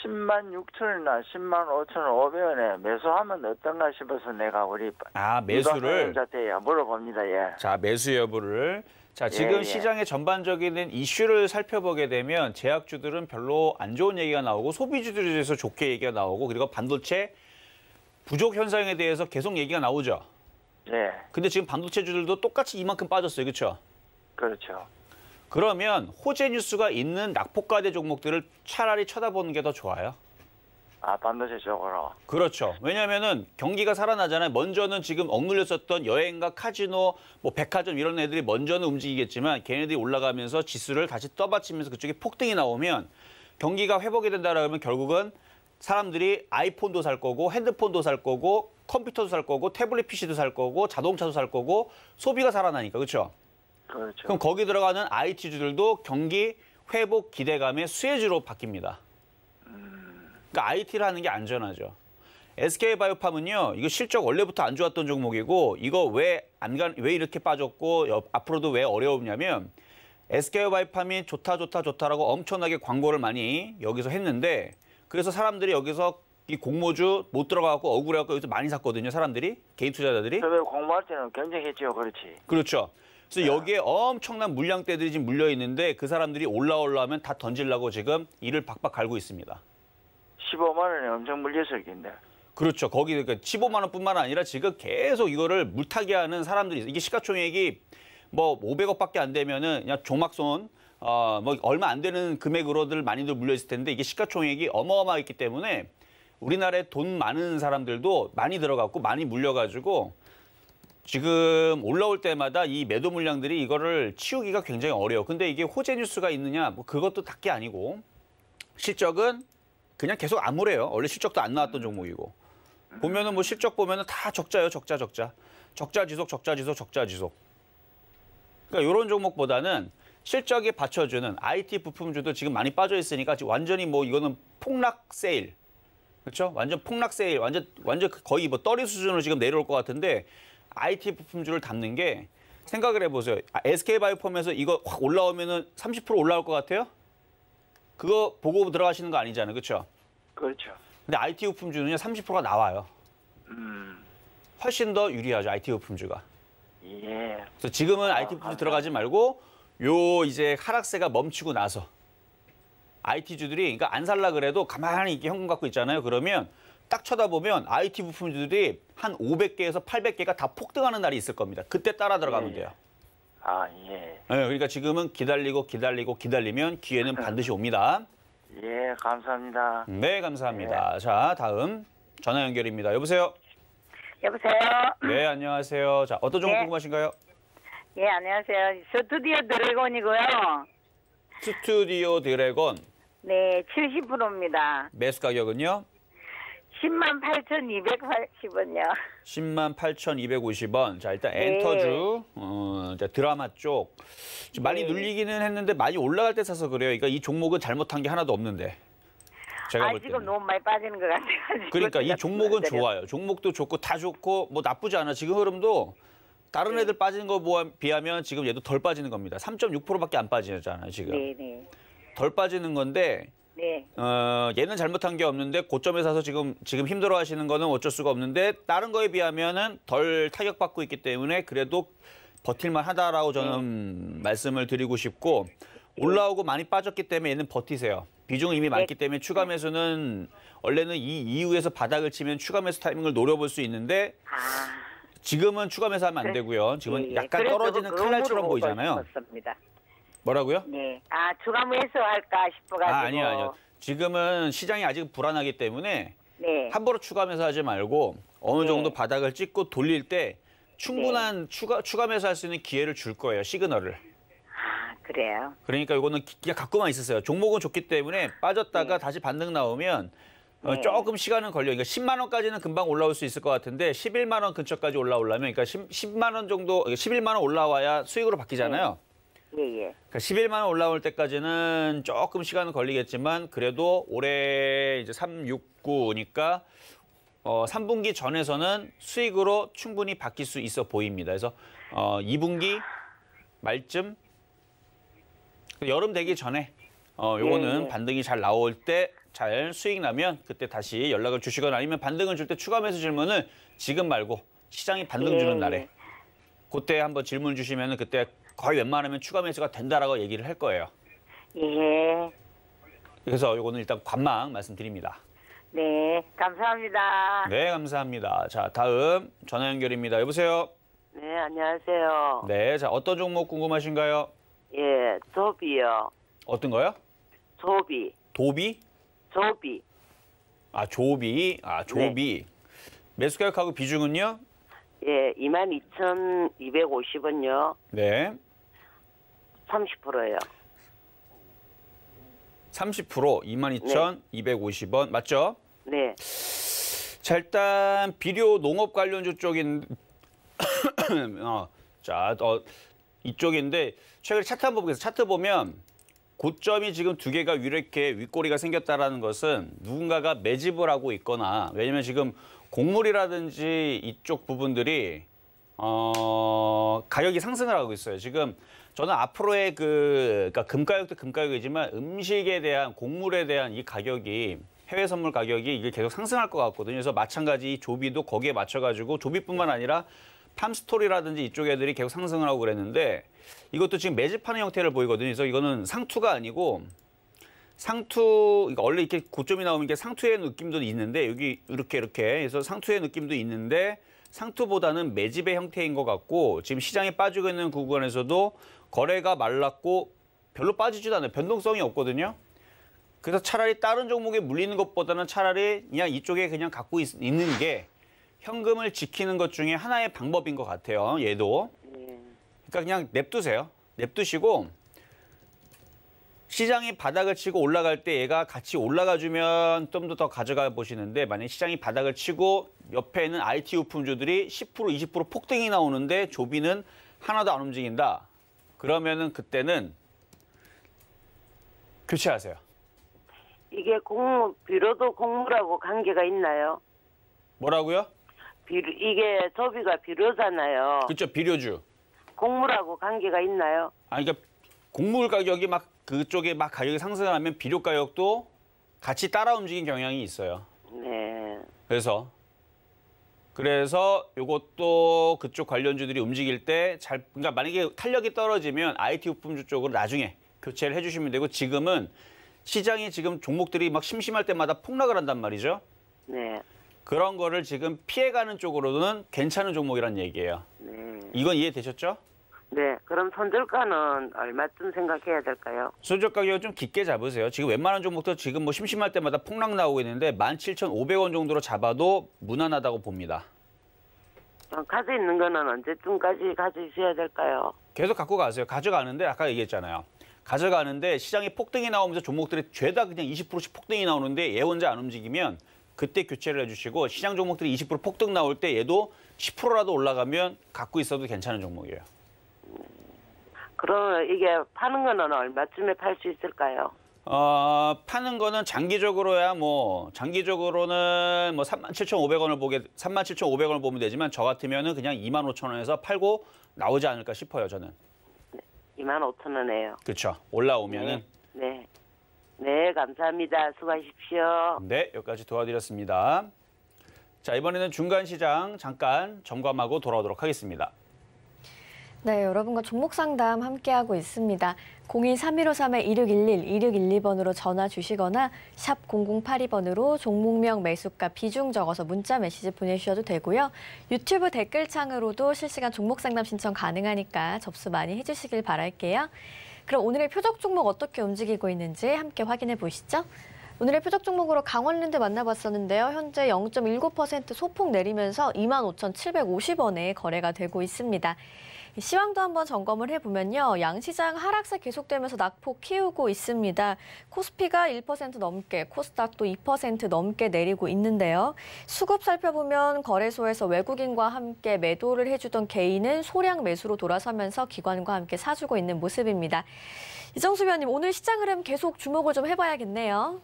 10만 6천원이나 10만 5천 5백원에 매수하면 어떤가 싶어서 내가 우리 아 매수를 자 물어봅니다. 예. 자 매수 여부를 자 예, 지금 예, 예. 시장의 전반적인 이슈를 살펴보게 되면 제약주들은 별로 안 좋은 얘기가 나오고 소비주들에 대해서 좋게 얘기가 나오고 그리고 반도체 부족 현상에 대해서 계속 얘기가 나오죠. 네. 근데 지금 반도체주들도 똑같이 이만큼 빠졌어요, 그렇죠? 그렇죠. 그러면 호재 뉴스가 있는 낙폭가대 종목들을 차라리 쳐다보는 게 더 좋아요? 아, 반드시 적으로. 그렇죠. 왜냐면은 경기가 살아나잖아요. 먼저는 지금 억눌렸었던 여행과 카지노, 뭐 백화점 이런 애들이 먼저는 움직이겠지만 걔네들이 올라가면서 지수를 다시 떠받치면서 그쪽에 폭등이 나오면 경기가 회복이 된다라면 결국은 사람들이 아이폰도 살 거고 핸드폰도 살 거고 컴퓨터도 살 거고 태블릿 PC도 살 거고 자동차도 살 거고 소비가 살아나니까 그렇죠? 그렇죠. 그럼 거기 들어가는 IT주들도 경기 회복 기대감의 수혜주로 바뀝니다. 그러니까 IT를 는게 안전하죠. SK바이오팜은요, 이거 실적 원래부터 안 좋았던 종목이고, 이거 왜안 간, 왜 이렇게 빠졌고, 옆, 앞으로도 왜 어려우냐면, SK바이오팜이 좋다, 좋다, 좋다라고 엄청나게 광고를 많이 여기서 했는데, 그래서 사람들이 여기서 이 공모주 못 들어가고 억울해갖고 여기서 많이 샀거든요, 사람들이, 개인 투자자들이. 공모할 때는 경쟁했죠, 그렇지. 그렇죠. 그래서 여기에 엄청난 물량대들이 지금 물려 있는데 그 사람들이 올라올라하면 다 던질라고 지금 이를 박박 갈고 있습니다. 15만 원에 엄청 물려서 있겠네. 그렇죠. 거기 그러니까 15만 원뿐만 아니라 지금 계속 이거를 물타기 하는 사람들이 있어요. 이게 시가총액이 뭐 500억밖에 안 되면은 그냥 조막손 어뭐 얼마 안 되는 금액으로들 많이들 물려 있을 텐데 이게 시가총액이 어마어마했기 때문에 우리나라에 돈 많은 사람들도 많이 들어갔고 많이 물려가지고 지금 올라올 때마다 이 매도 물량들이 이거를 치우기가 굉장히 어려워. 근데 이게 호재 뉴스가 있느냐 뭐 그것도 딱히 아니고 실적은 그냥 계속 암울해요. 원래 실적도 안 나왔던 종목이고. 보면은 뭐 실적 보면은 다 적자예요. 적자 적자. 적자 지속 적자 지속 적자 지속. 그러니까 이런 종목보다는 실적에 받쳐주는 IT 부품주도 지금 많이 빠져 있으니까 완전히 뭐 이거는 폭락 세일. 그렇죠? 완전 폭락 세일. 완전 완전 그 거의 뭐 떨이 수준으로 지금 내려올 것 같은데 IT 부품주를 담는 게 생각을 해보세요. SK바이오펌에서 아, 이거 확 올라오면은 30% 올라올 것 같아요? 그거 보고 들어가시는 거 아니잖아요, 그렇죠? 그렇죠. 근데 IT 부품주는 30%가 나와요. 음. 훨씬 더 유리하죠 IT 부품주가. 예. 그래서 지금은 아, IT 부품주 아, 들어가지 말고 요 이제 하락세가 멈추고 나서 IT 주들이 그러니까 안 살라 그래도 가만히 이렇게 현금 갖고 있잖아요. 그러면 딱 쳐다보면 IT 부품들이한 500개에서 800개가 다 폭등하는 날이 있을 겁니다. 그때 따라 들어가면 예. 돼요. 아, 예. 네, 그러니까 지금은 기다리고 기다리고 기다리면 기회는 반드시 옵니다. 예, 감사합니다. 네, 감사합니다. 예. 자, 다음 전화 연결입니다. 여보세요? 여보세요? 네, 안녕하세요. 자, 어떤 종목 예. 궁금하신가요? 예, 안녕하세요. 스튜디오 드래곤이고요. 스튜디오 드래곤. 네, 70%입니다. 매수 가격은요? 10만 8,280원요. 10만 8,250원. 자, 일단 네. 엔터주, 어, 이제 드라마 쪽. 지금 많이 네. 눌리기는 했는데 많이 올라갈 때 사서 그래요. 그러니까 이 종목은 잘못한 게 하나도 없는데. 제가 아, 지금 너무 많이 빠지는 것 같아요. 그러니까 이 종목은 좋아요. 종목도 좋고 다 좋고 뭐 나쁘지 않아. 지금 흐름도 다른 네. 애들 빠지는 거 비하면 지금 얘도 덜 빠지는 겁니다. 3.6%밖에 안 빠지잖아요, 지금. 네, 네. 덜 빠지는 건데 네. 어, 얘는 잘못한 게 없는데 고점에 사서 지금 지금 힘들어 하시는 거는 어쩔 수가 없는데 다른 거에 비하면은 덜 타격받고 있기 때문에 그래도 버틸만 하다라고 저는 네. 말씀을 드리고 싶고 올라오고 많이 빠졌기 때문에 얘는 버티세요. 비중 이미 이 네. 많기 때문에 추가 네. 매수는 원래는 이 이후에서 바닥을 치면 추가 매수 타이밍을 노려볼 수 있는데 아. 지금은 추가 매수하면 안 되고요. 지금은 예, 예. 약간 떨어지는 칼날처럼 보이잖아요. 뭐라고요? 네. 아, 주가무에서 할까 싶어가지고. 아, 아니요, 아니요. 지금은 시장이 아직 불안하기 때문에 네. 함부로 추가하면서 하지 말고 어느 네. 정도 네. 바닥을 찍고 돌릴 때 충분한 네. 추가 추가면서 할수 있는 기회를 줄 거예요. 시그널을. 아, 그래요. 그러니까 이거는 기가 갖고만 있었어요. 종목은 좋기 때문에 빠졌다가 네. 다시 반등 나오면 어, 네. 조금 시간은 걸려. 그러니까 10만 원까지는 금방 올라올 수 있을 것 같은데 11만 원 근처까지 올라오려면 그러니까 10, 만원 정도 11만 원 올라와야 수익으로 바뀌잖아요. 예, 예. 그러니까 11만 원 올라올 때까지는 조금 시간은 걸리겠지만 그래도 올해 이제 369니까 어, 3분기 전에서는 수익으로 충분히 바뀔 수 있어 보입니다. 그래서 어, 2분기 말쯤 여름 되기 전에 어, 요거는 예. 예. 반등이 잘 나올 때 잘 수익 나면 그때 다시 연락을 주시거나 아니면 반등을 줄 때 추가 매수 질문을 지금 말고 시장이 반등 주는 예. 날에 그때 한번 질문 주시면 그때 거의 웬만하면 추가 매수가 된다라고 얘기를 할 거예요. 예. 그래서 이거는 일단 관망 말씀드립니다. 네, 감사합니다. 네, 감사합니다. 자, 다음 전화 연결입니다. 여보세요. 네, 안녕하세요. 네, 자 어떤 종목 궁금하신가요? 예, 조비요. 어떤 거요? 조비. 도비? 조비. 아, 조비. 아, 조비. 네. 매수 가격하고 비중은요? 예, 22,250원요. 네. 30%예요. 30% 22,250원 네. 맞죠? 네. 자, 일단 비료 농업 관련주 쪽인 어, 자, 어, 이쪽인데 최근에 차트 한번 보겠습니다. 차트 보면 고점이 지금 두 개가 이렇게 윗꼬리가 생겼다라는 것은 누군가가 매집을 하고 있거나 왜냐면 지금 곡물이라든지 이쪽 부분들이 어, 가격이 상승을 하고 있어요. 지금 저는 앞으로의 그 그러니까 금가격도 금가격이지만 음식에 대한 곡물에 대한 이 가격이 해외 선물 가격이 이게 계속 상승할 것 같거든요. 그래서 마찬가지 조비도 거기에 맞춰가지고 조비뿐만 아니라 팜스토리라든지 이쪽 애들이 계속 상승을 하고 그랬는데 이것도 지금 매집하는 형태를 보이거든요. 그래서 이거는 상투가 아니고 상투 그러니까 원래 이렇게 고점이 나오면 이게 상투의 느낌도 있는데 여기 이렇게 이렇게 해서 상투의 느낌도 있는데 상투보다는 매집의 형태인 것 같고 지금 시장에 빠지고 있는 구간에서도 거래가 말랐고 별로 빠지지도 않아요. 변동성이 없거든요. 그래서 차라리 다른 종목에 물리는 것보다는 차라리 그냥 이쪽에 그냥 갖고 있, 는게 현금을 지키는 것 중에 하나의 방법인 것 같아요. 얘도. 네. 그러니까 그냥 냅두세요. 냅두시고 시장이 바닥을 치고 올라갈 때 얘가 같이 올라가주면 좀 더 가져가 보시는데 만약 시장이 바닥을 치고 옆에 있는 IT 우품주들이 10% 20% 폭등이 나오는데 조비는 하나도 안 움직인다. 그러면은 그때는 교체하세요. 이게 공무 비로도 공무라고 관계가 있나요? 뭐라고요? 비 이게 조비가 비료잖아요. 그렇죠 비료주. 공무라고 관계가 있나요? 아 그러니까 곡물 가격이 막 그쪽에 막 가격이 상승하면 비료 가격도 같이 따라 움직인 경향이 있어요. 네. 그래서 그래서 요것도 그쪽 관련주들이 움직일 때 잘 그러니까 만약에 탄력이 떨어지면 IT 부품주 쪽으로 나중에 교체를 해주시면 되고 지금은 시장이 지금 종목들이 막 심심할 때마다 폭락을 한단 말이죠. 네. 그런 거를 지금 피해가는 쪽으로는 괜찮은 종목이란 얘기예요. 네. 이건 이해되셨죠? 네, 그럼 손절가는 얼마쯤 생각해야 될까요? 손절 가격좀 깊게 잡으세요. 지금 웬만한 종목도 지금 뭐 심심할 때마다 폭락 나오고 있는데 17,500원 정도로 잡아도 무난하다고 봅니다. 어, 가져 있는 거는 언제쯤까지 가지셔야 될까요? 계속 갖고 가세요. 가져가는데 아까 얘기했잖아요. 가져가는데 시장에 폭등이 나오면서 종목들이 죄다 그냥 20%씩 폭등이 나오는데 얘 혼자 안 움직이면 그때 교체를 해주시고 시장 종목들이 20% 폭등 나올 때 얘도 10%라도 올라가면 갖고 있어도 괜찮은 종목이에요. 그러면 이게 파는 거는 얼마쯤에 팔 수 있을까요? 어, 파는 거는 장기적으로야 뭐 장기적으로는 뭐 37,500원을 보게 37,500원을 보면 되지만 저 같으면은 그냥 25,000원에서 팔고 나오지 않을까 싶어요, 저는. 25,000원에요. 그렇죠. 올라오면은 네. 네. 네, 감사합니다. 수고하십시오. 네, 여기까지 도와드렸습니다. 자, 이번에는 중간 시장 잠깐 점검하고 돌아오도록 하겠습니다. 네, 여러분과 종목 상담 함께하고 있습니다. 023153-1611, 1612번으로 전화 주시거나 샵 0082번으로 종목명, 매수가, 비중 적어서 문자 메시지 보내주셔도 되고요. 유튜브 댓글창으로도 실시간 종목 상담 신청 가능하니까 접수 많이 해주시길 바랄게요. 그럼 오늘의 표적 종목 어떻게 움직이고 있는지 함께 확인해 보시죠. 오늘의 표적 종목으로 강원랜드 만나봤었는데요. 현재 0.19% 소폭 내리면서 25,750원에 거래가 되고 있습니다. 시황도 한번 점검을 해보면요. 양시장 하락세 계속되면서 낙폭 키우고 있습니다. 코스피가 1% 넘게, 코스닥도 2% 넘게 내리고 있는데요. 수급 살펴보면 거래소에서 외국인과 함께 매도를 해주던 개인은 소량 매수로 돌아서면서 기관과 함께 사주고 있는 모습입니다. 이정수 위원님, 오늘 시장 흐름 계속 주목을 좀 해봐야겠네요.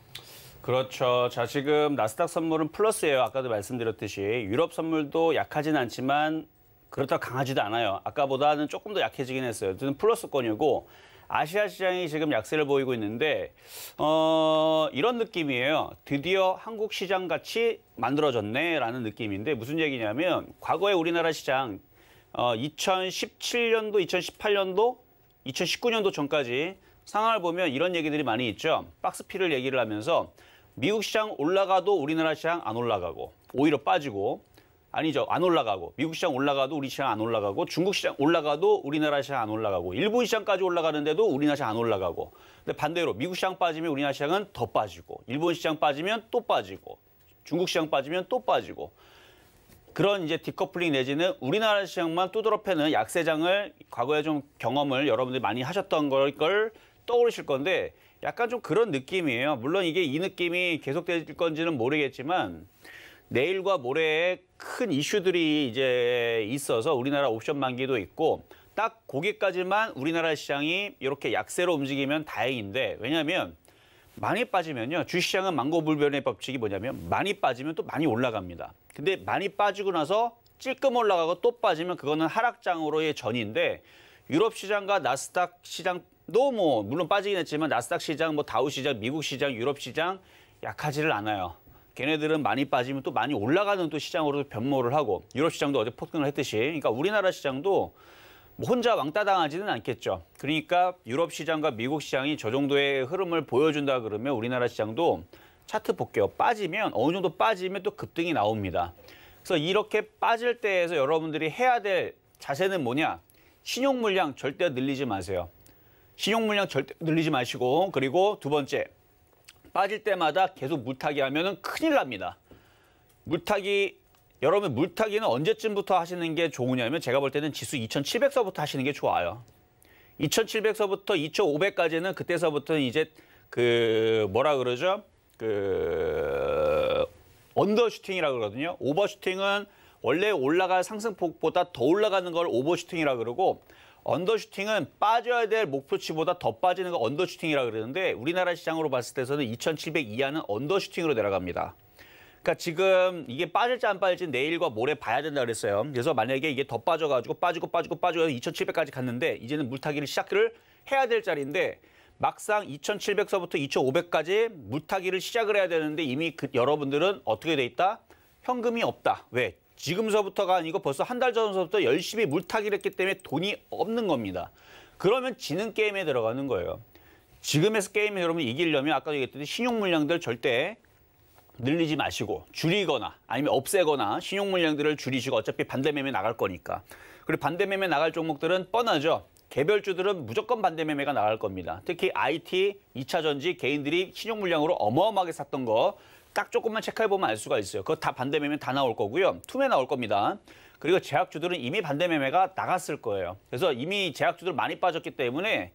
그렇죠. 자, 지금 나스닥 선물은 플러스예요. 아까도 말씀드렸듯이 유럽 선물도 약하진 않지만 그렇다고 강하지도 않아요. 아까보다는 조금 더 약해지긴 했어요. 저는 플러스권이고 아시아 시장이 지금 약세를 보이고 있는데 어, 이런 느낌이에요. 드디어 한국 시장 같이 만들어졌네라는 느낌인데 무슨 얘기냐면 과거에 우리나라 시장 어, 2017년도, 2018년도, 2019년도 전까지 상황을 보면 이런 얘기들이 많이 있죠. 박스피를 얘기를 하면서 미국 시장 올라가도 우리나라 시장 안 올라가고 오히려 빠지고 아니죠. 안 올라가고 미국 시장 올라가도 우리 시장 안 올라가고 중국 시장 올라가도 우리나라 시장 안 올라가고 일본 시장까지 올라가는데도 우리나라 시장 안 올라가고 근데 반대로 미국 시장 빠지면 우리나라 시장은 더 빠지고 일본 시장 빠지면 또 빠지고 중국 시장 빠지면 또 빠지고 그런 이제 디커플링 내지는 우리나라 시장만 두드러 패는 약세장을 과거에 좀 경험을 여러분들이 많이 하셨던 걸 떠오르실 건데 약간 좀 그런 느낌이에요. 물론 이게 이 느낌이 계속될 건지는 모르겠지만 내일과 모레에 큰 이슈들이 이제 있어서 우리나라 옵션 만기도 있고 딱 거기까지만 우리나라 시장이 이렇게 약세로 움직이면 다행인데 왜냐하면 많이 빠지면요 주시장은 망고불변의 법칙이 뭐냐면 많이 빠지면 또 많이 올라갑니다. 근데 많이 빠지고 나서 찔끔 올라가고 또 빠지면 그거는 하락장으로의 전인데 유럽 시장과 나스닥 시장도 뭐 물론 빠지긴 했지만 나스닥 시장, 뭐 다우 시장, 미국 시장, 유럽 시장 약하지를 않아요. 걔네들은 많이 빠지면 또 많이 올라가는 또 시장으로 변모를 하고 유럽 시장도 어제 폭등을 했듯이 그러니까 우리나라 시장도 뭐 혼자 왕따 당하지는 않겠죠. 그러니까 유럽 시장과 미국 시장이 저 정도의 흐름을 보여준다 그러면 우리나라 시장도 차트 볼게요. 빠지면 어느 정도 빠지면 또 급등이 나옵니다. 그래서 이렇게 빠질 때에서 여러분들이 해야 될 자세는 뭐냐? 신용 물량 절대 늘리지 마세요. 신용 물량 절대 늘리지 마시고 그리고 두 번째 빠질 때마다 계속 물타기 하면 큰일 납니다. 물타기 여러분 물타기는 언제쯤부터 하시는 게 좋으냐면 제가 볼 때는 지수 2700서부터 하시는 게 좋아요. 2700서부터 2500까지는 그때서부터는 이제 그 뭐라 그러죠? 그 언더슈팅이라 그러거든요. 오버슈팅은 원래 올라갈 상승폭보다 더 올라가는 걸 오버슈팅이라 그러고 언더슈팅은 빠져야 될 목표치보다 더 빠지는 거 언더슈팅이라 그러는데 우리나라 시장으로 봤을 때서는 2,700 이하는 언더슈팅으로 내려갑니다. 그러니까 지금 이게 빠질지 안 빠질지 내일과 모레 봐야 된다 그랬어요. 그래서 만약에 이게 더 빠져가지고 빠지고 빠지고 빠져고 2,700까지 갔는데 이제는 물타기를 시작을 해야 될 자리인데 막상 2,700서부터 2,500까지 물타기를 시작을 해야 되는데 이미 그 여러분들은 어떻게 돼 있다? 현금이 없다. 왜? 지금서부터가 아니고 벌써 한 달 전서부터 열심히 물타기를 했기 때문에 돈이 없는 겁니다. 그러면 지는 게임에 들어가는 거예요. 지금에서 게임에 여러분 이기려면 아까 도 얘기했듯이 신용 물량들 절대 늘리지 마시고 줄이거나 아니면 없애거나 신용 물량들을 줄이시고 어차피 반대 매매 나갈 거니까. 그리고 반대 매매 나갈 종목들은 뻔하죠. 개별주들은 무조건 반대 매매가 나갈 겁니다. 특히 IT, 2차전지 개인들이 신용 물량으로 어마어마하게 샀던 거딱 조금만 체크해보면 알 수가 있어요. 그거 다 반대 매매 다 나올 거고요. 투매 나올 겁니다. 그리고 제약주들은 이미 반대 매매가 나갔을 거예요. 그래서 이미 제약주들 많이 빠졌기 때문에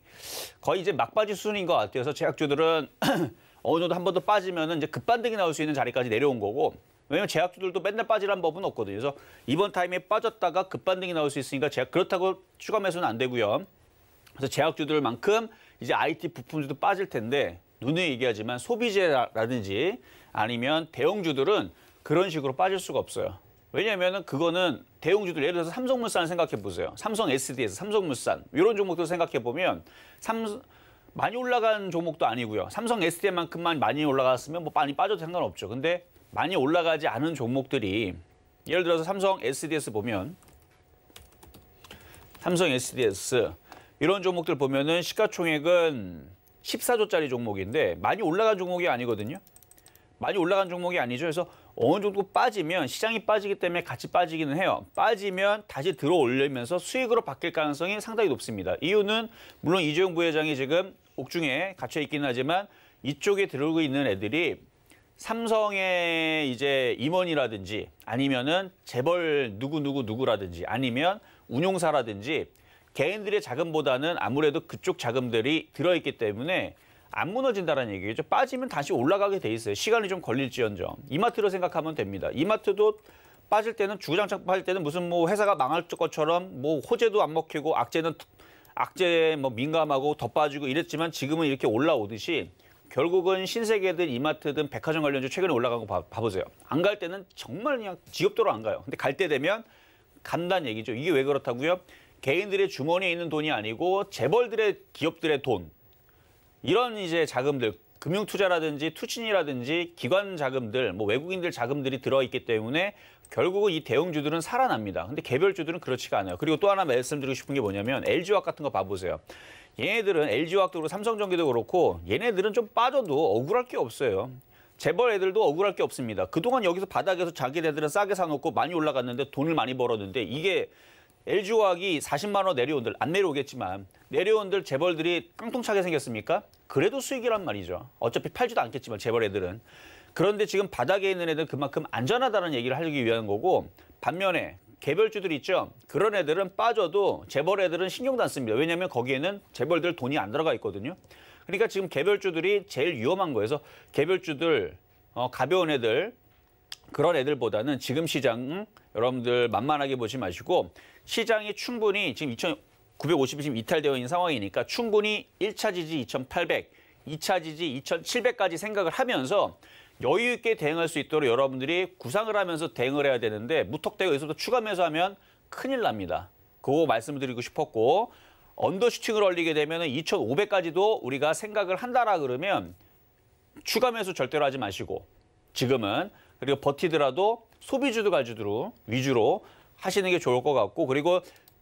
거의 이제 막바지 수준인 것 같아요. 그래서 제약주들은 어느 정도 한 번 더 빠지면 이제 급반등이 나올 수 있는 자리까지 내려온 거고 왜냐면 제약주들도 맨날 빠지란 법은 없거든요. 그래서 이번 타임에 빠졌다가 급반등이 나올 수 있으니까 제약 그렇다고 추가 매수는 안 되고요. 그래서 제약주들만큼 이제 IT 부품주도 빠질 텐데 눈에 얘기하지만 소비재라든지 아니면 대형주들은 그런 식으로 빠질 수가 없어요. 왜냐하면 그거는 대형주들 예를 들어서 삼성물산 생각해 보세요. 삼성 s d s 삼성물산 이런 종목도 생각해 보면 삼 많이 올라간 종목도 아니고요. 삼성 SD만큼만 많이 올라갔으면 뭐 많이 빠져도 상관없죠. 근데 많이 올라가지 않은 종목들이 예를 들어서 삼성 SDS 보면 삼성 SDS 이런 종목들 보면은 시가총액은 14조짜리 종목인데 많이 올라간 종목이 아니거든요. 많이 올라간 종목이 아니죠. 그래서 어느 정도 빠지면 시장이 빠지기 때문에 같이 빠지기는 해요. 빠지면 다시 들어올리면서 수익으로 바뀔 가능성이 상당히 높습니다. 이유는 물론 이재용 부회장이 지금 옥중에 갇혀 있기는 하지만 이쪽에 들어오고 있는 애들이 삼성의 이제 임원이라든지 아니면은 재벌 누구누구 누구라든지 아니면 운용사라든지 개인들의 자금보다는 아무래도 그쪽 자금들이 들어있기 때문에 안 무너진다는 얘기죠. 빠지면 다시 올라가게 돼 있어요. 시간이 좀 걸릴지언정. 이마트로 생각하면 됩니다. 이마트도 빠질 때는 주장창 빠질 때는 무슨 뭐 회사가 망할 것처럼 뭐 호재도 안 먹히고 악재는 악재에 뭐 민감하고 더 빠지고 이랬지만 지금은 이렇게 올라오듯이 결국은 신세계든 이마트든 백화점 관련주 최근에 올라간 거 봐, 봐보세요. 안 갈 때는 정말 그냥 지겹도로안 가요. 근데 갈 때 되면 간단 얘기죠. 이게 왜 그렇다고요? 개인들의 주머니에 있는 돈이 아니고 재벌들의 기업들의 돈 이런 이제 자금들 금융 투자라든지 투신이라든지 기관 자금들, 뭐 외국인들 자금들이 들어있기 때문에 결국은 이 대형주들은 살아납니다. 근데 개별주들은 그렇지가 않아요. 그리고 또 하나 말씀드리고 싶은 게 뭐냐면 LG화학 같은 거 봐보세요. 얘네들은 LG화학도 그렇고 삼성전기도 그렇고 얘네들은 좀 빠져도 억울할 게 없어요. 재벌 애들도 억울할 게 없습니다. 그동안 여기서 바닥에서 자기네들은 싸게 사놓고 많이 올라갔는데 돈을 많이 벌었는데 이게 LG화학이 40만 원 내려온들 안 내려오겠지만 내려온들 재벌들이 깡통차게 생겼습니까? 그래도 수익이란 말이죠. 어차피 팔지도 않겠지만 재벌 애들은. 그런데 지금 바닥에 있는 애들 그만큼 안전하다는 얘기를 하기 위한 거고 반면에 개별주들 있죠. 그런 애들은 빠져도 재벌 애들은 신경도 안 씁니다. 왜냐하면 거기에는 재벌들 돈이 안 들어가 있거든요. 그러니까 지금 개별주들이 제일 위험한 거에서 개별주들 어, 가벼운 애들 그런 애들보다는 지금 시장 여러분들 만만하게 보지 마시고 시장이 충분히 지금 2,950이 지금 이탈되어 있는 상황이니까 충분히 1차 지지 2,800, 2차 지지 2,700까지 생각을 하면서 여유 있게 대응할 수 있도록 여러분들이 구상을 하면서 대응을 해야 되는데 무턱대고 여기서부터 추가 매수하면 큰일 납니다. 그거 말씀드리고 싶었고 언더슈팅을 올리게 되면 2,500까지도 우리가 생각을 한다라 그러면 추가 매수 절대로 하지 마시고 지금은 그리고 버티더라도 소비주도 가주도로 위주로 하시는 게 좋을 것 같고 그리고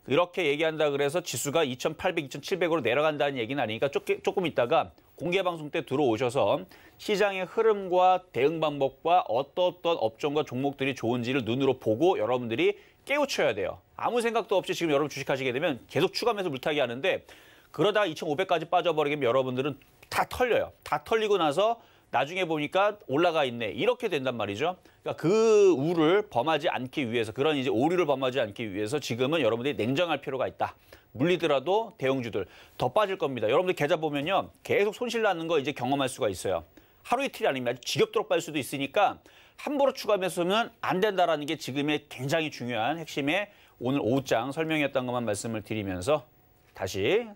이렇게 얘기한다 그래서 지수가 2,800, 2,700으로 내려간다는 얘기는 아니니까 조금 있다가 공개 방송 때 들어오셔서 시장의 흐름과 대응 방법과 어떤어떤 업종과 종목들이 좋은지를 눈으로 보고 여러분들이 깨우쳐야 돼요. 아무 생각도 없이 지금 여러분 주식하시게 되면 계속 추가하면서 물타기 하는데 그러다가 2,500까지 빠져버리면 여러분들은 다 털려요. 다 털리고 나서 나중에 보니까 올라가 있네. 이렇게 된단 말이죠. 그러니까 그 우를 범하지 않기 위해서 그런 이제 오류를 범하지 않기 위해서 지금은 여러분들이 냉정할 필요가 있다. 물리더라도 대형주들 더 빠질 겁니다. 여러분들 계좌 보면요. 계속 손실 나는 거 이제 경험할 수가 있어요. 하루 이틀이 아니면 지겹도록 빨 수도 있으니까 함부로 추가하면서는 안 된다라는 게 지금의 굉장히 중요한 핵심의 오늘 오후장 설명이었던 것만 말씀을 드리면서 다시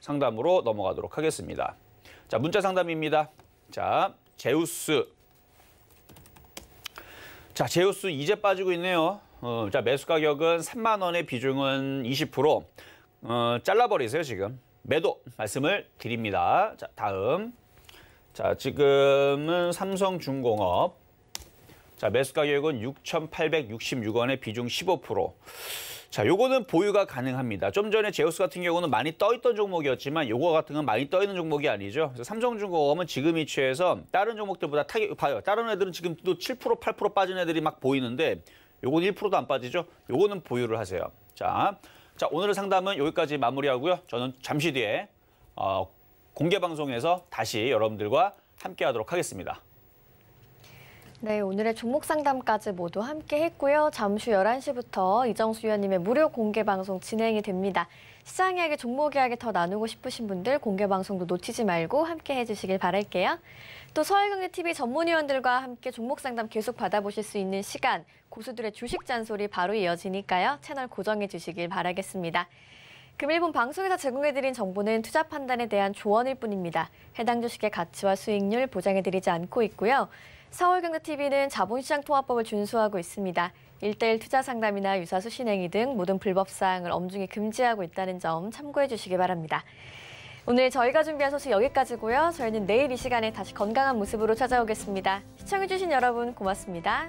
상담으로 넘어가도록 하겠습니다. 자, 문자 상담입니다. 자, 제우스. 자, 제우스 이제 빠지고 있네요. 어, 자, 매수 가격은 3만 원의 비중은 20%. 어, 잘라버리세요, 지금. 매도 말씀을 드립니다. 자, 다음. 자, 지금은 삼성중공업. 자, 매수 가격은 6,866원에 비중 15%. 자, 요거는 보유가 가능합니다. 좀 전에 제우스 같은 경우는 많이 떠있던 종목이었지만 요거 같은 건 많이 떠있는 종목이 아니죠. 삼성중공업은 지금 이치에서 다른 종목들보다 타격 봐요. 다른 애들은 지금 또 7%, 8% 빠진 애들이 막 보이는데 요건 1%도 안 빠지죠. 요거는 보유를 하세요. 자, 자 오늘의 상담은 여기까지 마무리하고요. 저는 잠시 뒤에 어, 공개 방송에서 다시 여러분들과 함께하도록 하겠습니다. 네, 오늘의 종목 상담까지 모두 함께 했고요. 잠시 후 11시부터 이정수 위원님의 무료 공개 방송 진행이 됩니다. 시장 이야기, 종목 이야기 더 나누고 싶으신 분들 공개 방송도 놓치지 말고 함께 해주시길 바랄게요. 또 서울경제TV 전문위원들과 함께 종목 상담 계속 받아보실 수 있는 시간, 고수들의 주식 잔소리 바로 이어지니까요. 채널 고정해 주시길 바라겠습니다. 금일본 방송에서 제공해드린 정보는 투자 판단에 대한 조언일 뿐입니다. 해당 주식의 가치와 수익률 보장해드리지 않고 있고요. 서울경제TV는 자본시장 통합법을 준수하고 있습니다. 일대일 투자 상담이나 유사 수신행위 등 모든 불법 사항을 엄중히 금지하고 있다는 점 참고해 주시기 바랍니다. 오늘 저희가 준비한 소식 여기까지고요. 저희는 내일 이 시간에 다시 건강한 모습으로 찾아오겠습니다. 시청해주신 여러분 고맙습니다.